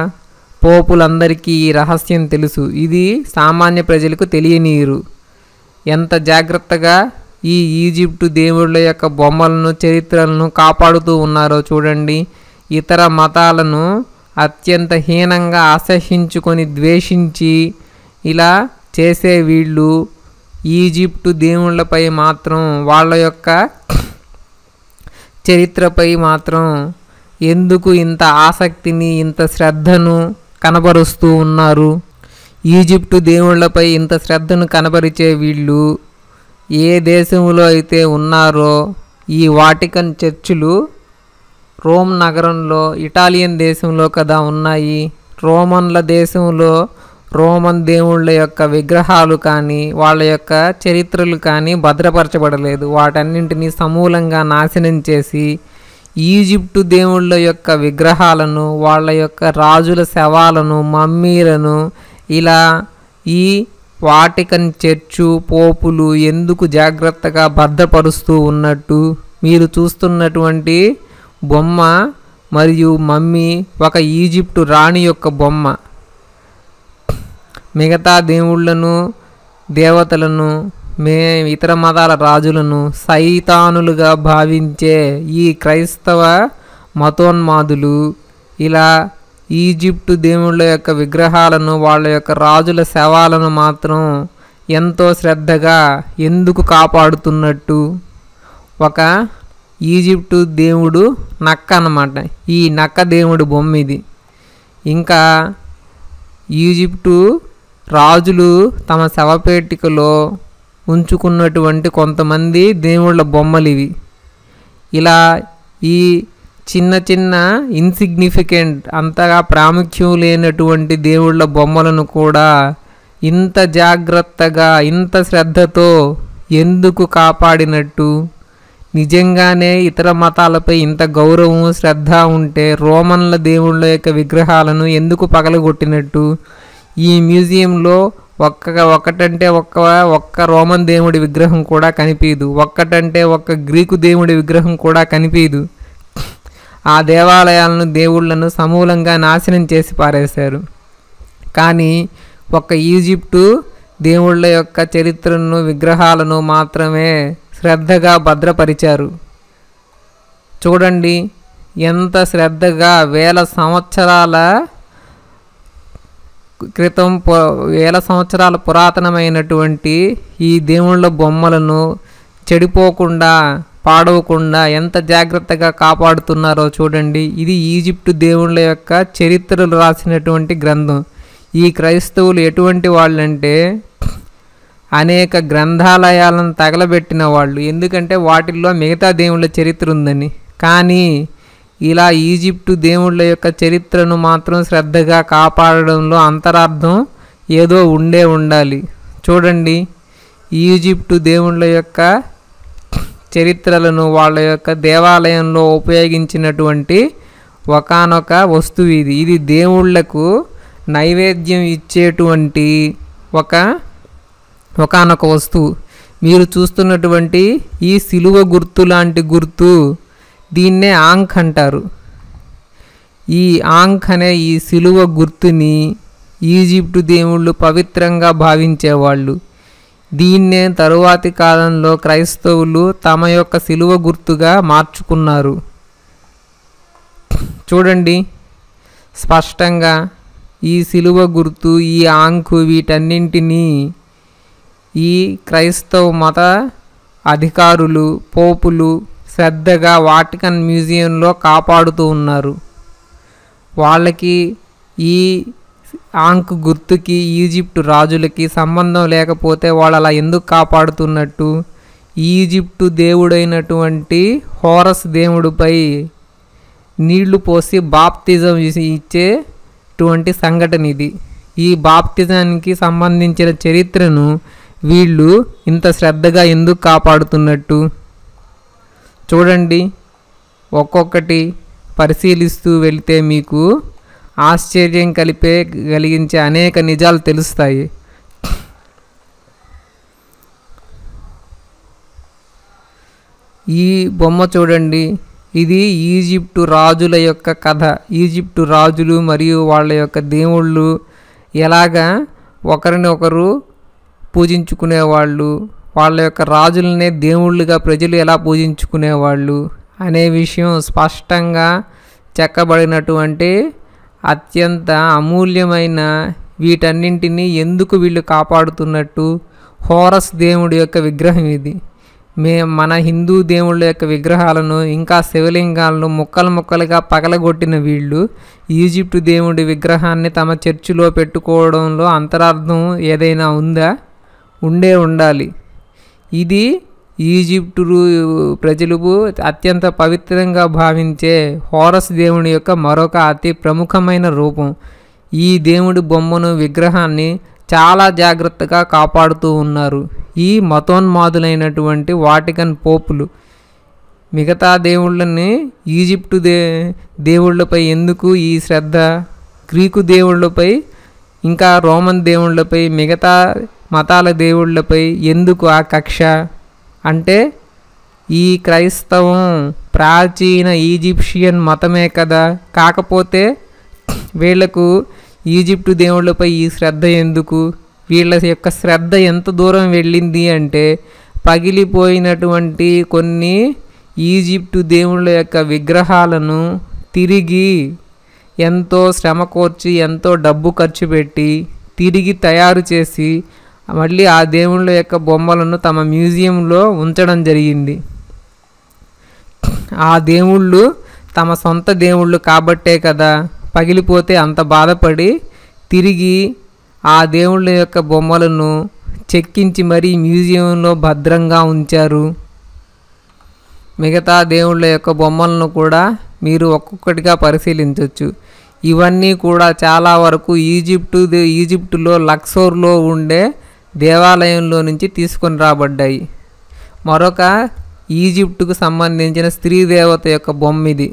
పోపులందరికీ ఈ రహస్యం తెలుసు ఇది సామాన్య ప్రజలకు తెలియనీరు ఎంత జాగ్రత్తగా ఈ ఈజిప్టు దేవుళ్ళ యొక్క బొమ్మలను చరిత్రలను కాపాడుతూ ఉన్నారో చూడండి ఇతర మతాలను అత్యంత హీనంగా ఆశహించుకొని ద్వేషించి ఇలా చేసే వీళ్ళు ఈజిప్టు దేవుళ్ళపై మాత్రం వాళ్ళ యొక్క చరిత్రపై మాత్రం ఎందుకు ఇంత ఆసక్తిని ఇంత శ్రద్ధను కనబరుస్తూ ఉన్నారు ఈజిప్టు దేవుళ్ళపై ఇంత శ్రద్ధను కనబరిచే వీళ్ళు ఏ దేశంలో అయితే ఉన్నారో ఈ వాటికన్ చర్చిలు రోమ్ నగరంలో ఇటాలియన్ దేశంలో కదా ఉన్నాయి రోమన్ల దేశంలో రోమన్ దేవుళ్ళ యొక్క విగ్రహాలు కానీ వాళ్ళ యొక్క చరిత్రలు కానీ భద్రపరచబడలేదు వాటన్నింటినీ సమూలంగా నాశనం చేసి ఈజిప్టు దేవుళ్ళ యొక్క విగ్రహాలను వాళ్ళ యొక్క రాజుల శవాలను మమ్మీలను ఇలా ఈ వాటికన్ చర్చు పోపులు ఎందుకు జాగ్రత్తగా భద్రపరుస్తూ ఉన్నట్టు మీరు చూస్తున్నటువంటి బొమ్మ మరియు మమ్మీ ఒక ఈజిప్టు రాణి యొక్క బొమ్మ మిగతా దేవుళ్లను దేవతలను మే ఇతర మతాల రాజులను సైతానులుగా భావించే ఈ క్రైస్తవ మతోన్మాదులు ఇలా ఈజిప్టు దేవుళ్ళ యొక్క విగ్రహాలను వాళ్ళ యొక్క రాజుల శవాలను మాత్రం ఎంతో శ్రద్ధగా ఎందుకు కాపాడుతున్నట్టు ఒక ఈజిప్టు దేవుడు నక్క అన్నమాట ఈ నక్క దేవుడు బొమ్మ ఇది ఇంకా ఈజిప్టు రాజులు తమ శవపేటికలో ఉంచుకున్నటువంటి కొంతమంది దేవుళ్ళ బొమ్మలు ఇవి ఇలా ఈ చిన్న చిన్న ఇన్సిగ్నిఫికెంట్ అంతగా ప్రాముఖ్యం లేనటువంటి దేవుళ్ళ బొమ్మలను కూడా ఇంత జాగ్రత్తగా ఇంత శ్రద్ధతో ఎందుకు కాపాడినట్టు నిజంగానే ఇతర మతాలపై ఇంత గౌరవం శ్రద్ధ ఉంటే రోమన్ల దేవుళ్ళ యొక్క విగ్రహాలను ఎందుకు పగలగొట్టినట్టు ఈ మ్యూజియంలో ఒక్క ఒక్కటంటే ఒక్క ఒక్క రోమన్ దేవుడి విగ్రహం కూడా కనిపించదు ఒక్కటంటే ఒక్క గ్రీకు దేవుడి విగ్రహం కూడా కనిపించదు ఆ దేవాలయాలను దేవుళ్లను సమూలంగా నాశనం చేసి పారేశారు కానీ ఒక్క ఈజిప్టు దేవుళ్ళ యొక్క చరిత్రను విగ్రహాలను మాత్రమే శ్రద్ధగా భద్రపరిచారు చూడండి ఎంత శ్రద్ధగా వేల సంవత్సరాల క్రితం వేల సంవత్సరాల పురాతనమైనటువంటి ఈ దేవుళ్ళ బొమ్మలను చెడిపోకుండా పాడవకుండా ఎంత జాగ్రత్తగా కాపాడుతున్నారో చూడండి ఇది ఈజిప్టు దేవుళ్ళ యొక్క చరిత్రలు రాసినటువంటి గ్రంథం ఈ క్రైస్తవులు ఎటువంటి వాళ్ళంటే అనేక గ్రంథాలయాలను తగలబెట్టిన వాళ్ళు ఎందుకంటే వాటిల్లో మిగతా దేవుళ్ళ చరిత్ర ఉందని కానీ ఇలా ఈజిప్టు దేవుళ్ళ యొక్క చరిత్రను మాత్రం శ్రద్ధగా కాపాడడంలో అంతరార్థం ఏదో ఉండే ఉండాలి చూడండి ఈజిప్టు దేవుళ్ళ యొక్క చరిత్రలను వాళ్ళ యొక్క దేవాలయంలో ఉపయోగించినటువంటి ఒకనొక వస్తువు ఇది ఇది దేవుళ్లకు నైవేద్యం ఇచ్చేటువంటి ఒక ఒకనొక వస్తువు మీరు చూస్తున్నటువంటి ఈ సిలువ గుర్తు లాంటి గుర్తు దీన్నే ఆంక్ అంటారు ఈ ఆంక్ అనే ఈ సిలువ గుర్తుని ఈజిప్టు దేవుళ్ళు పవిత్రంగా భావించేవాళ్ళు దీన్నే తరువాతి కాలంలో క్రైస్తవులు తమ యొక్క సిలువ గుర్తుగా మార్చుకున్నారు చూడండి స్పష్టంగా ఈ సిలువ గుర్తు ఈ ఆంకు వీటన్నింటినీ ఈ క్రైస్తవ మత అధికారులు పోపులు శ్రద్ధగా వాటికన్ మ్యూజియంలో కాపాడుతూ ఉన్నారు వాళ్ళకి ఈ ఆంక్ గుర్తుకి ఈజిప్టు రాజులకి సంబంధం లేకపోతే వాళ్ళు అలా ఎందుకు కాపాడుతున్నట్టు ఈజిప్టు దేవుడైనటువంటి హోరస్ దేవుడిపై నీళ్లు పోసి బాప్తిజం ఇచ్చేటువంటి సంఘటన ఇది ఈ బాప్తిజానికి సంబంధించిన చరిత్రను వీళ్ళు ఇంత శ్రద్ధగా ఎందుకు కాపాడుతున్నట్టు చూడండి ఒక్కొక్కటి పరిశీలిస్తూ వెళితే మీకు ఆశ్చర్యం కలిపే కలిగించే అనేక నిజాలు తెలుస్తాయి ఈ బొమ్మ చూడండి ఇది ఈజిప్టు రాజుల యొక్క కథ ఈజిప్టు రాజులు మరియు వాళ్ళ యొక్క దేవుళ్ళు ఎలాగా ఒకరు పూజించుకునేవాళ్ళు వాళ్ళ యొక్క రాజులనే దేవుళ్ళుగా ప్రజలు ఎలా పూజించుకునేవాళ్ళు అనే విషయం స్పష్టంగా చెక్కబడినటువంటి అత్యంత అమూల్యమైన వీటన్నింటినీ ఎందుకు వీళ్ళు కాపాడుతున్నట్టు హోరస్ దేవుడి యొక్క విగ్రహం ఇది మే మన హిందూ దేవుళ్ళ యొక్క విగ్రహాలను ఇంకా శివలింగాలను ముక్కలు ముక్కలుగా పగలగొట్టిన వీళ్ళు ఈజిప్టు దేవుడి విగ్రహాన్ని తమ చర్చిలో పెట్టుకోవడంలో అంతరార్థం ఏదైనా ఉందా ఉండే ఉండాలి ఇది ఈజిప్టు ప్రజలు అత్యంత పవిత్రంగా భావించే హోరస్ దేవుని యొక్క మరొక అతి ప్రముఖమైన రూపం ఈ దేవుడి బొమ్మను విగ్రహాన్ని చాలా జాగ్రత్తగా కాపాడుతూ ఉన్నారు ఈ మతోన్మాదులైనటువంటి వాటికన్ పోపులు మిగతా దేవుళ్ళని ఈజిప్టు దే దేవుళ్ళపై ఎందుకు ఈ శ్రద్ధ గ్రీకు దేవుళ్ళపై ఇంకా రోమన్ దేవుళ్ళపై మిగతా మతాల దేవుళ్ళపై ఎందుకు ఆ కక్ష అంటే ఈ క్రైస్తవం ప్రాచీన ఈజిప్షియన్ మతమే కదా కాకపోతే వీళ్లకు ఈజిప్టు దేవుళ్ళపై ఈ శ్రద్ధ ఎందుకు వీళ్ళ యొక్క శ్రద్ధ ఎంత దూరం వెళ్ళింది అంటే పగిలిపోయినటువంటి కొన్ని ఈజిప్టు దేవుళ్ళ యొక్క విగ్రహాలను తిరిగి ఎంతో శ్రమ కోర్చి ఎంతో డబ్బు ఖర్చు పెట్టి తిరిగి తయారు చేసి మళ్ళీ ఆ దేవుళ్ళ యొక్క బొమ్మలను తమ మ్యూజియంలో ఉంచడం జరిగింది ఆ దేవుళ్ళు తమ సొంత దేవుళ్ళు కాబట్టే కదా పగిలిపోతే అంత బాధపడి తిరిగి ఆ దేవుళ్ళ యొక్క బొమ్మలను చెక్కించి మరీ మ్యూజియంలో భద్రంగా ఉంచారు మిగతా దేవుళ్ళ యొక్క బొమ్మలను కూడా మీరు ఒక్కొక్కటిగా పరిశీలించవచ్చు ఇవన్నీ కూడా చాలా వరకు ఈజిప్టు ఈజిప్టులో లక్సోర్లో ఉండే దేవాలయంలో నుంచి తీసుకొని రాబడ్డాయి మరొక ఈజిప్టుకు సంబంధించిన స్త్రీ దేవత యొక్క బొమ్మ ఇది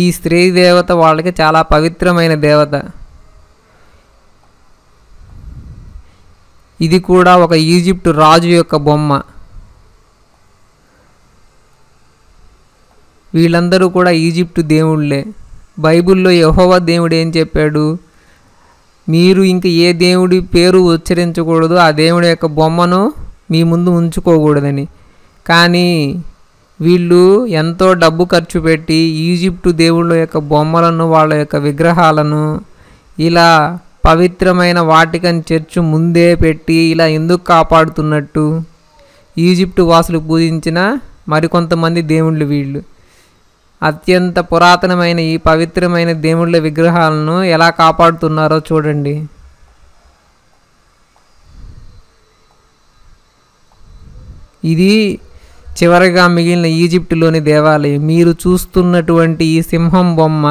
ఈ స్త్రీ దేవత వాళ్ళకి చాలా పవిత్రమైన దేవత ఇది కూడా ఒక ఈజిప్టు రాజు యొక్క బొమ్మ వీళ్ళందరూ కూడా ఈజిప్టు దేవుళ్ళే బైబిల్లో యహోవ దేవుడు ఏం చెప్పాడు మీరు ఇంక ఏ దేవుడి పేరు ఉచ్చరించకూడదు ఆ దేవుడి యొక్క బొమ్మను మీ ముందు ఉంచుకోకూడదని కానీ వీళ్ళు ఎంతో డబ్బు ఖర్చు పెట్టి ఈజిప్టు దేవుళ్ళ యొక్క బొమ్మలను వాళ్ళ యొక్క విగ్రహాలను ఇలా పవిత్రమైన వాటికని చర్చి ముందే పెట్టి ఇలా ఎందుకు కాపాడుతున్నట్టు ఈజిప్టు వాసులు పూజించిన మరికొంతమంది దేవుళ్ళు వీళ్ళు అత్యంత పురాతనమైన ఈ పవిత్రమైన దేవుళ్ళ విగ్రహాలను ఎలా కాపాడుతున్నారో చూడండి ఇది చివరిగా మిగిలిన ఈజిప్టులోని దేవాలయం మీరు చూస్తున్నటువంటి ఈ సింహం బొమ్మ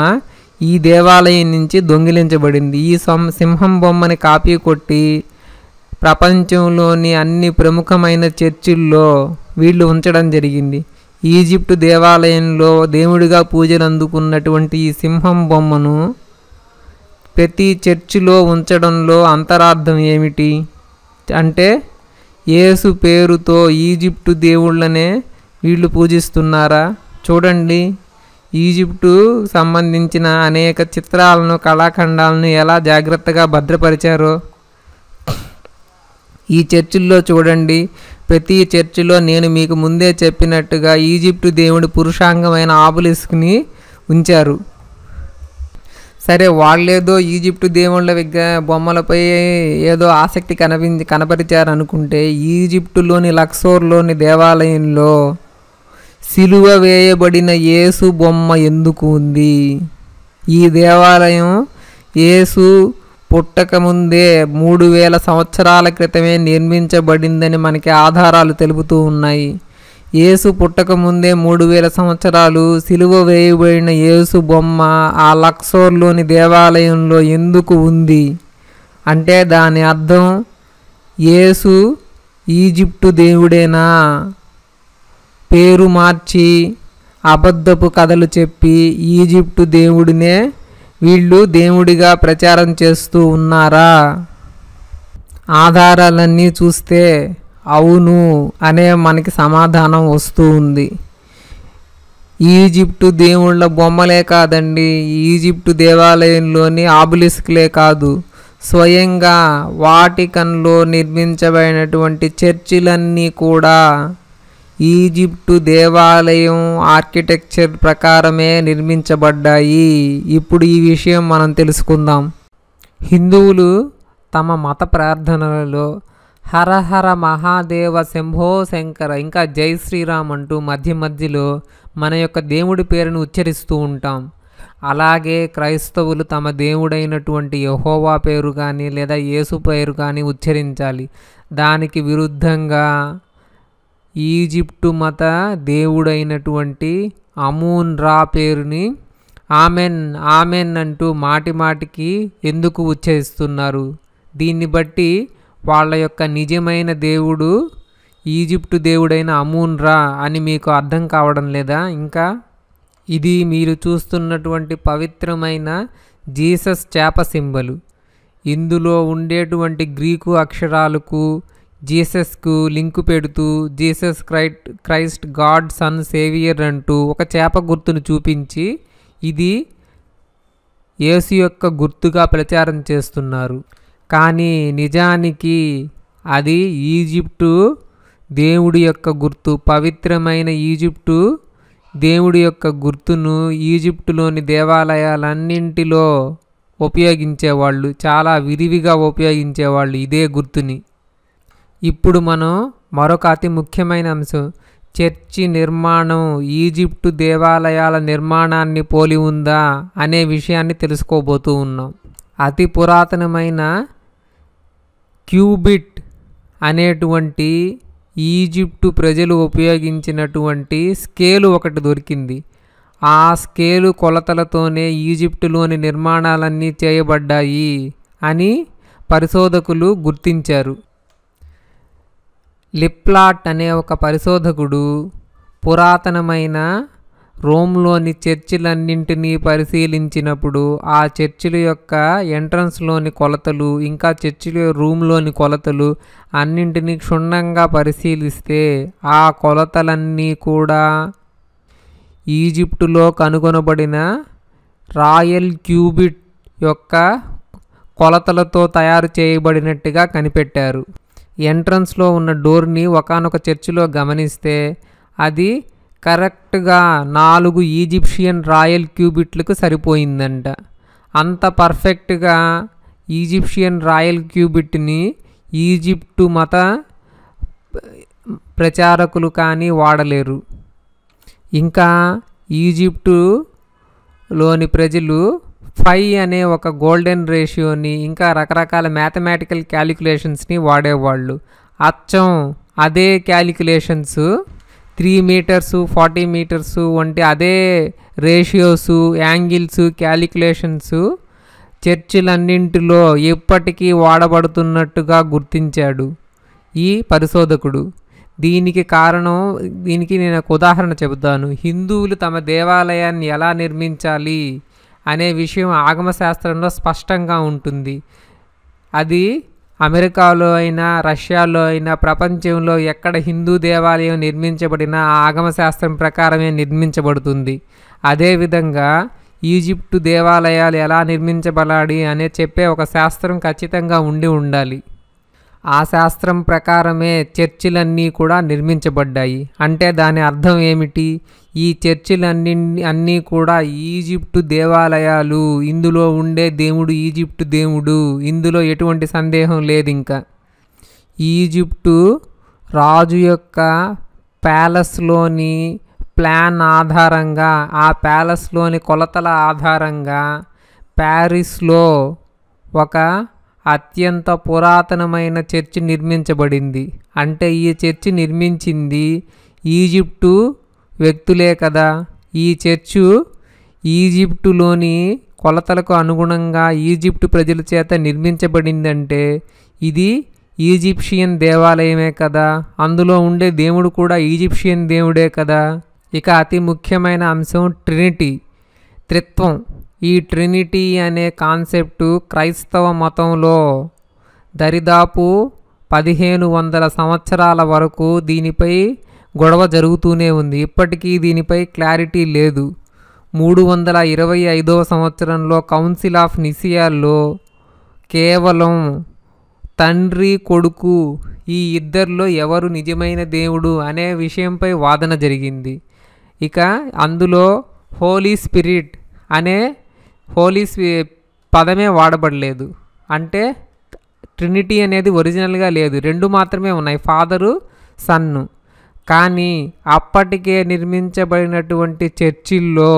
ఈ దేవాలయం నుంచి దొంగిలించబడింది ఈ సింహం బొమ్మని కాపీ కొట్టి ప్రపంచంలోని అన్ని ప్రముఖమైన చర్చిల్లో వీళ్ళు ఉంచడం జరిగింది ఈజిప్టు దేవాలయంలో దేవుడిగా పూజలు అందుకున్నటువంటి ఈ సింహం బొమ్మను ప్రతి చర్చిలో ఉంచడంలో అంతరార్థం ఏమిటి అంటే యేసు పేరుతో ఈజిప్టు దేవుళ్ళనే వీళ్ళు పూజిస్తున్నారా చూడండి ఈజిప్టు సంబంధించిన అనేక చిత్రాలను కళాఖండాలను ఎలా జాగ్రత్తగా భద్రపరిచారో ఈ చర్చిల్లో చూడండి ప్రతి చర్చిలో నేను మీకు ముందే చెప్పినట్టుగా ఈజిప్టు దేవుడి పురుషాంగమైన ఆబులిస్క్ని ఉంచారు సరే వాళ్ళేదో ఈజిప్టు దేవుళ్ళ విగ్ర బొమ్మలపై ఏదో ఆసక్తి కనిపి కనపరిచారనుకుంటే ఈజిప్టులోని లక్సోర్లోని దేవాలయంలో సిలువ వేయబడిన యేసు బొమ్మ ఎందుకు ఉంది ఈ దేవాలయం యేసు పుట్టకముందే మూడు వేల సంవత్సరాల క్రితమే నిర్మించబడిందని మనకి ఆధారాలు తెలుపుతూ ఉన్నాయి యేసు పుట్టకముందే మూడు వేల సంవత్సరాలు సిలువ వేయబడిన యేసు బొమ్మ ఆ లక్సోర్లోని దేవాలయంలో ఎందుకు ఉంది అంటే దాని అర్థం యేసు ఈజిప్టు దేవుడేనా పేరు మార్చి అబద్ధపు కథలు చెప్పి ఈజిప్టు దేవుడినే వీళ్ళు దేవుడిగా ప్రచారం చేస్తూ ఉన్నారా ఆధారాలన్నీ చూస్తే అవును అనే మనకి సమాధానం వస్తూ ఉంది ఈజిప్టు దేవుళ్ళ బొమ్మలే కాదండి ఈజిప్టు దేవాలయంలోని ఆబులిస్క్లే కాదు స్వయంగా వాటికన్లో నిర్మించబడినటువంటి చర్చిలన్నీ కూడా ఈజిప్టు దేవాలయం ఆర్కిటెక్చర్ ప్రకారమే నిర్మించబడ్డాయి ఇప్పుడు ఈ విషయం మనం తెలుసుకుందాం హిందువులు తమ మత ప్రార్థనలలో హరహర మహాదేవ శంభో శంకర ఇంకా జై శ్రీరామ్ అంటూ మధ్య మధ్యలో మన యొక్క దేవుడి పేరును ఉచ్చరిస్తూ ఉంటాం అలాగే క్రైస్తవులు తమ దేవుడైనటువంటి యహోవా పేరు కానీ లేదా యేసు పేరు కానీ ఉచ్చరించాలి దానికి విరుద్ధంగా ఈజిప్టు మత దేవుడైనటువంటి అమూన్ రా పేరుని ఆమెన్ ఆమెన్ అంటూ మాటి మాటికి ఎందుకు ఉచ్చరిస్తున్నారు దీన్ని బట్టి వాళ్ళ యొక్క నిజమైన దేవుడు ఈజిప్టు దేవుడైన అమూన్ రా అని మీకు అర్థం కావడం లేదా ఇంకా ఇది మీరు చూస్తున్నటువంటి పవిత్రమైన జీసస్ చేప సింబలు ఇందులో ఉండేటువంటి గ్రీకు అక్షరాలకు జీసస్కు లింకు పెడుతూ Jesus Christ Christ God son saviour అంటూ ఒక చేప గుర్తును చూపించి ఇది యేసు యొక్క గుర్తుగా ప్రచారం చేస్తున్నారు కానీ నిజానికి అది ఈజిప్టు దేవుడి యొక్క గుర్తు పవిత్రమైన ఈజిప్టు దేవుడి యొక్క గుర్తును ఈజిప్టులోని దేవాలయాలన్నింటిలో ఉపయోగించేవాళ్ళు చాలా విరివిగా ఉపయోగించేవాళ్ళు ఇదే గుర్తుని ఇప్పుడు మనం మరొక అతి ముఖ్యమైన అంశం చర్చి నిర్మాణం ఈజిప్టు దేవాలయాల నిర్మాణాన్ని పోలి ఉందా అనే విషయాన్ని తెలుసుకోబోతూ ఉన్నాం అతి పురాతనమైన క్యూబిట్ అనేటువంటి ఈజిప్టు ప్రజలు ఉపయోగించినటువంటి స్కేలు ఒకటి దొరికింది ఆ స్కేలు కొలతలతోనే ఈజిప్టులోని నిర్మాణాలన్నీ చేయబడ్డాయి అని పరిశోధకులు గుర్తించారు లిప్లాట్ అనే ఒక పరిశోధకుడు పురాతనమైన రోమ్లోని చర్చిలన్నింటినీ పరిశీలించినప్పుడు ఆ చర్చిల యొక్క ఎంట్రన్స్లోని కొలతలు ఇంకా చర్చిల రూమ్లోని కొలతలు అన్నింటినీ క్షుణ్ణంగా పరిశీలిస్తే ఆ కొలతలన్నీ కూడా ఈజిప్టులో కనుగొనబడిన రాయల్ క్యూబిట్ యొక్క కొలతలతో తయారు చేయబడినట్టుగా కనిపెట్టారు ఎంట్రన్స్లో ఉన్న డోర్ని ఒకనొక చర్చిలో గమనిస్తే అది కరెక్ట్గా నాలుగు ఈజిప్షియన్ రాయల్ క్యూబిట్లకు సరిపోయిందంట అంత పర్ఫెక్ట్గా ఈజిప్షియన్ రాయల్ క్యూబిట్ని ఈజిప్టు మత ప్రచారకులు కానీ వాడలేరు ఇంకా ఈజిప్టులోని ప్రజలు ఫై అనే ఒక గోల్డెన్ రేషియోని ఇంకా రకరకాల మ్యాథమెటికల్ క్యాలిక్యులేషన్స్ని వాడేవాళ్ళు అచ్చం అదే calculations three metres forty metres వంటి అదే రేషియోసు యాంగిల్స్ క్యాలిక్యులేషన్స్ చర్చిలన్నింటిలో ఎప్పటికీ వాడబడుతున్నట్టుగా గుర్తించాడు ఈ పరిశోధకుడు దీనికి కారణం దీనికి నేను ఒక ఉదాహరణ చెబుతాను హిందువులు తమ దేవాలయాన్ని ఎలా నిర్మించాలి అనే విషయం ఆగమశాస్త్రంలో స్పష్టంగా ఉంటుంది అది అమెరికాలో అయినా రష్యాలో అయినా ప్రపంచంలో ఎక్కడ హిందూ దేవాలయం నిర్మించబడినా ఆ ఆగమశాస్త్రం ప్రకారమే నిర్మించబడుతుంది అదేవిధంగా ఈజిప్టు దేవాలయాలు ఎలా నిర్మించబడాలి అనే చెప్పే ఒక శాస్త్రం ఖచ్చితంగా ఉండి ఉండాలి ఆ శాస్త్రం ప్రకారమే చర్చిలన్నీ కూడా నిర్మించబడ్డాయి అంటే దాని అర్థం ఏమిటి ఈ చర్చిలన్నీ అన్నీ కూడా ఈజిప్టు దేవాలయాలు ఇందులో ఉండే దేవుడు ఈజిప్టు దేవుడు ఇందులో ఎటువంటి సందేహం లేదు ఇంకా ఈజిప్టు రాజు యొక్క ప్యాలెస్లోని ప్లాన్ ఆధారంగా ఆ ప్యాలెస్లోని కొలతల ఆధారంగా ప్యారిస్లో ఒక అత్యంత పురాతనమైన చర్చి నిర్మించబడింది అంటే ఈ చర్చి నిర్మించింది ఈజిప్టు వ్యక్తులే కదా ఈ చర్చు ఈజిప్టులోని కొలతలకు అనుగుణంగా ఈజిప్టు ప్రజల చేత నిర్మించబడిందంటే ఇది ఈజిప్షియన్ దేవాలయమే కదా అందులో ఉండే దేవుడు కూడా ఈజిప్షియన్ దేవుడే కదా ఇక అతి ముఖ్యమైన అంశం ట్రినిటీ త్రిత్వం ఈ ట్రినిటీ అనే కాన్సెప్టు క్రైస్తవ మతంలో దరిదాపు పదిహేను వందల సంవత్సరాల వరకు దీనిపై గొడవ జరుగుతూనే ఉంది ఇప్పటికీ దీనిపై క్లారిటీ లేదు మూడు వందల ఇరవై ఐదవ సంవత్సరంలో కౌన్సిల్ ఆఫ్ నిసియాలో కేవలం తండ్రి కొడుకు ఈ ఇద్దరిలో ఎవరు నిజమైన దేవుడు అనే విషయంపై వాదన జరిగింది ఇక అందులో హోలీ స్పిరిట్ అనే హోలీ పదమే వాడబడలేదు అంటే ట్రినిటీ అనేది ఒరిజినల్గా లేదు రెండు మాత్రమే ఉన్నాయి ఫాదరు సన్ను కానీ అప్పటికే నిర్మించబడినటువంటి చర్చిల్లో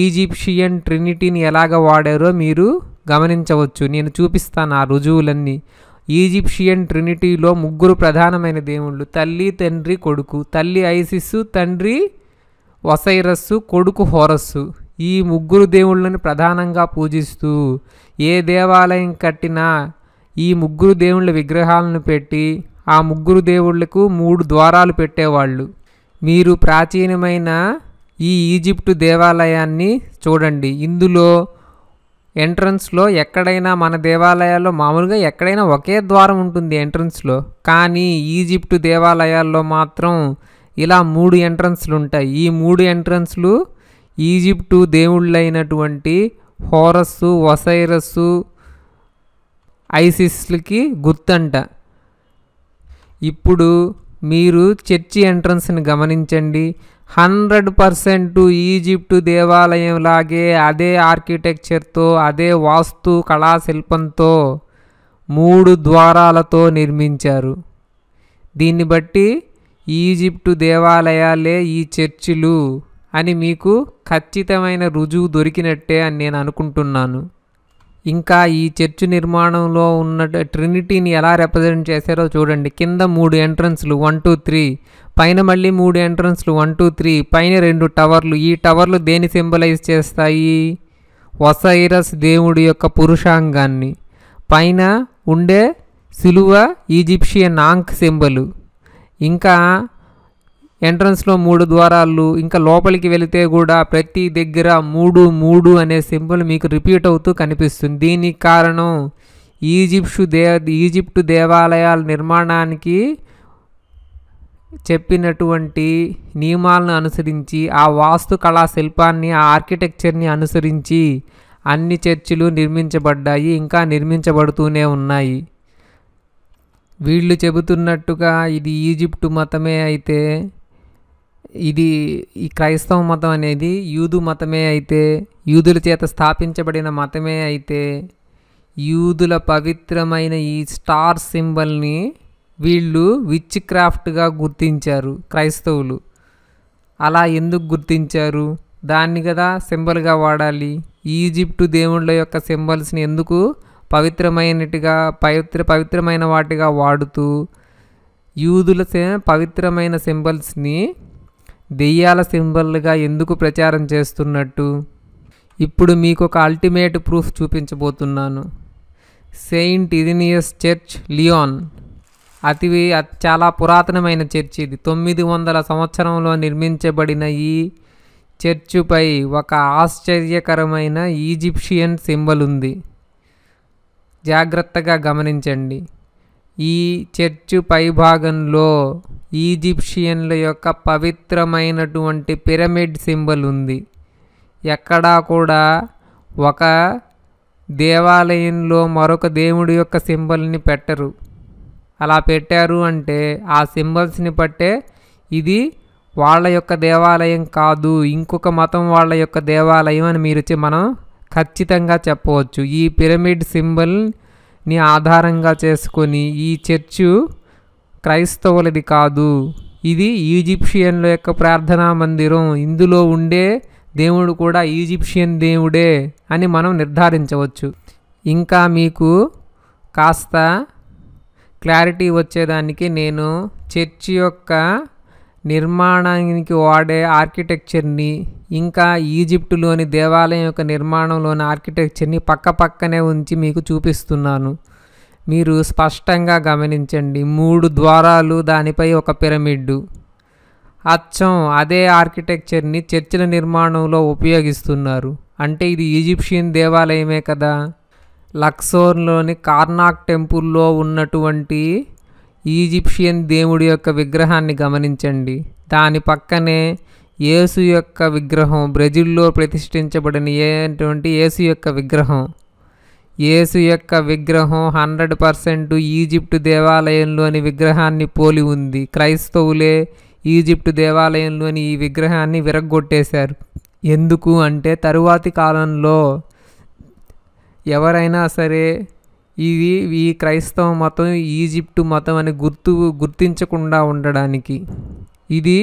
ఈజిప్షియన్ ట్రినిటీని ఎలాగ వాడారో మీరు గమనించవచ్చు నేను చూపిస్తాను ఆ రుజువులన్నీ ఈజిప్షియన్ ట్రినిటీలో ముగ్గురు ప్రధానమైన దేవుళ్ళు తల్లి తండ్రి కొడుకు తల్లి ఐసిస్సు తండ్రి వసైరస్సు కొడుకు హోరస్సు ఈ ముగ్గురు దేవుళ్ళని ప్రధానంగా పూజిస్తూ ఏ దేవాలయం కట్టినా ఈ ముగ్గురు దేవుళ్ళ విగ్రహాలను పెట్టి ఆ ముగ్గురు దేవుళ్లకు మూడు ద్వారాలు పెట్టేవాళ్ళు మీరు ప్రాచీనమైన ఈ ఈజిప్టు దేవాలయాన్ని చూడండి ఇందులో ఎంట్రన్స్లో ఎక్కడైనా మన దేవాలయాల్లో మామూలుగా ఎక్కడైనా ఒకే ద్వారం ఉంటుంది ఎంట్రన్స్లో కానీ ఈజిప్టు దేవాలయాల్లో మాత్రం ఇలా మూడు ఎంట్రన్స్లు ఉంటాయి ఈ మూడు ఎంట్రన్స్లు ఈజిప్టు దేవుళ్ళైనటువంటి హోరస్సు వసైరస్సు ఐసిస్లకి గుర్తంట ఇప్పుడు మీరు చర్చి ఎంట్రన్స్ని గమనించండి హండ్రెడ్ పర్సెంట్ ఈజిప్టు దేవాలయంలాగే అదే ఆర్కిటెక్చర్తో అదే వాస్తు కళాశిల్పంతో మూడు ద్వారాలతో నిర్మించారు దీన్ని బట్టి ఈజిప్టు దేవాలయాలే ఈ చర్చిలు అని మీకు ఖచ్చితమైన రుజువు దొరికినట్టే అని నేను అనుకుంటున్నాను ఇంకా ఈ చర్చ్ నిర్మాణంలో ఉన్న ట్రినిటీని ఎలా రిప్రజెంట్ చేశారో చూడండి కింద మూడు ఎంట్రన్స్లు వన్ టూ త్రీ పైన మళ్ళీ మూడు ఎంట్రన్స్లు వన్ టూ త్రీ పైన రెండు టవర్లు ఈ టవర్లు దేని సింబలైజ్ చేస్తాయి వసైరస్ దేవుడి యొక్క పురుషాంగాన్ని పైన ఉండే సిలువ ఈజిప్షియన్ ఆంక్ సింబలు ఇంకా ఎంట్రన్స్లో మూడు ద్వారాలు ఇంకా లోపలికి వెళితే కూడా ప్రతి దగ్గర మూడు మూడు అనే సింబల్ మీకు రిపీట్ అవుతూ కనిపిస్తుంది దీనికి కారణం ఈజిప్షు దే ఈజిప్టు దేవాలయాల నిర్మాణానికి చెప్పినటువంటి నియమాలను అనుసరించి ఆ వాస్తు కళా శిల్పాన్ని ఆ ఆర్కిటెక్చర్ని అనుసరించి అన్ని చర్చిలు నిర్మించబడ్డాయి ఇంకా నిర్మించబడుతూనే ఉన్నాయి వీళ్ళు చెబుతున్నట్టుగా ఇది ఈజిప్టు మతమే అయితే ఇది ఈ క్రైస్తవ మతం అనేది యూదు మతమే అయితే యూదుల చేత స్థాపించబడిన మతమే అయితే యూదుల పవిత్రమైన ఈ స్టార్ సింబల్ని వీళ్ళు విచ్ క్రాఫ్ట్గా గుర్తించారు క్రైస్తవులు అలా ఎందుకు గుర్తించారు దాన్ని కదా సింబల్గా వాడాలి ఈజిప్టు దేవుళ్ళ యొక్క సింబల్స్ని ఎందుకు పవిత్రమైనట్టుగా పవిత్ర పవిత్రమైన వాటిగా వాడుతూ యూదుల పవిత్రమైన సింబల్స్ని దెయ్యాల సింబల్గా ఎందుకు ప్రచారం చేస్తున్నట్టు ఇప్పుడు మీకు ఒక అల్టిమేట్ ప్రూఫ్ చూపించబోతున్నాను సెయింట్ ఇదినియస్ చర్చ్ లియోన్ అతివి చాలా పురాతనమైన చర్చ్ ఇది తొమ్మిది వందల సంవత్సరంలో నిర్మించబడిన ఈ చర్చుపై ఒక ఆశ్చర్యకరమైన ఈజిప్షియన్ సింబల్ ఉంది జాగ్రత్తగా గమనించండి ఈ పై పైభాగంలో ఈజిప్షియన్ల యొక్క పవిత్రమైనటువంటి పిరమిడ్ సింబల్ ఉంది ఎక్కడా కూడా ఒక దేవాలయంలో మరొక దేవుడి యొక్క సింబల్ని పెట్టరు అలా పెట్టారు అంటే ఆ సింబల్స్ని పట్టే ఇది వాళ్ళ యొక్క దేవాలయం కాదు ఇంకొక మతం వాళ్ళ యొక్క దేవాలయం అని మీరు మనం ఖచ్చితంగా చెప్పవచ్చు ఈ పిరమిడ్ సింబల్ ని ఆధారంగా చేసుకొని ఈ చర్చు క్రైస్తవులది కాదు ఇది ఈజిప్షియన్ల యొక్క ప్రార్థనా మందిరం ఇందులో ఉండే దేవుడు కూడా ఈజిప్షియన్ దేవుడే అని మనం నిర్ధారించవచ్చు ఇంకా మీకు కాస్త క్లారిటీ వచ్చేదానికి నేను చర్చి యొక్క నిర్మాణానికి వాడే ఆర్కిటెక్చర్ని ఇంకా ఈజిప్టులోని దేవాలయం యొక్క నిర్మాణంలోని ఆర్కిటెక్చర్ని పక్కపక్కనే ఉంచి మీకు చూపిస్తున్నాను మీరు స్పష్టంగా గమనించండి మూడు ద్వారాలు దానిపై ఒక పిరమిడ్డు అచ్చం అదే ఆర్కిటెక్చర్ని చర్చిల నిర్మాణంలో ఉపయోగిస్తున్నారు అంటే ఇది ఈజిప్షియన్ దేవాలయమే కదా లక్సోర్లోని కార్నాక్ టెంపుల్లో ఉన్నటువంటి ఈజిప్షియన్ దేవుడి యొక్క విగ్రహాన్ని గమనించండి దాని పక్కనే యేసు యొక్క విగ్రహం బ్రెజిల్లో ప్రతిష్ఠించబడిన ఏంటంటే యేసు యొక్క విగ్రహం యేసు యొక్క విగ్రహం హండ్రెడ్ పర్సెంట్ ఈజిప్టు దేవాలయంలోని విగ్రహాన్ని పోలి ఉంది క్రైస్తవులే ఈజిప్టు దేవాలయంలోని ఈ విగ్రహాన్ని విరగ్గొట్టేశారు ఎందుకు అంటే తరువాతి కాలంలో ఎవరైనా సరే ఇవి ఈ క్రైస్తవ మతం ఈజిప్టు మతం అని గుర్తు గుర్తించకుండా ఉండడానికి ఇది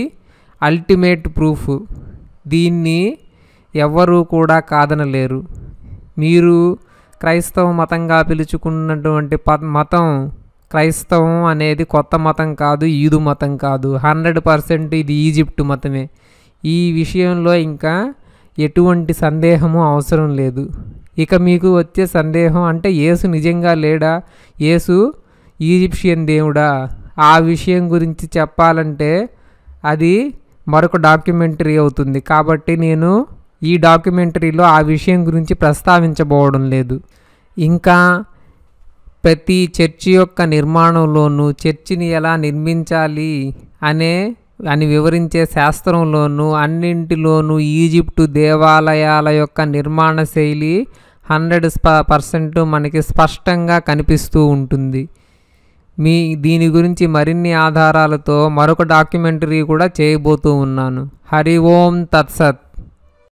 అల్టిమేట్ ప్రూఫ్ దీన్ని ఎవ్వరూ కూడా కాదనలేరు మీరు క్రైస్తవ మతంగా పిలుచుకున్నటువంటి మతం క్రైస్తవం అనేది కొత్త మతం కాదు ఈదు మతం కాదు హండ్రెడ్ పర్సెంట్ ఇది ఈజిప్ట్ మతమే ఈ విషయంలో ఇంకా ఎటువంటి సందేహము అవసరం లేదు ఇక మీకు వచ్చే సందేహం అంటే యేసు నిజంగా లేడా యేసు ఈజిప్షియన్ దేవుడా ఆ విషయం గురించి చెప్పాలంటే అది మరొక డాక్యుమెంటరీ అవుతుంది కాబట్టి నేను ఈ డాక్యుమెంటరీలో ఆ విషయం గురించి ప్రస్తావించబోవడం లేదు ఇంకా ప్రతి చర్చి యొక్క నిర్మాణంలోనూ చర్చిని ఎలా నిర్మించాలి అనే అని వివరించే శాస్త్రంలోనూ అన్నింటిలోనూ ఈజిప్టు దేవాలయాల యొక్క నిర్మాణ శైలి హండ్రెడ్ పర్సెంట్ మనకి స్పష్టంగా కనిపిస్తూ ఉంటుంది మీ దీని గురించి మరిన్ని ఆధారాలతో మరొక డాక్యుమెంటరీ కూడా చేయబోతూ ఉన్నాను హరి ఓం తత్సత్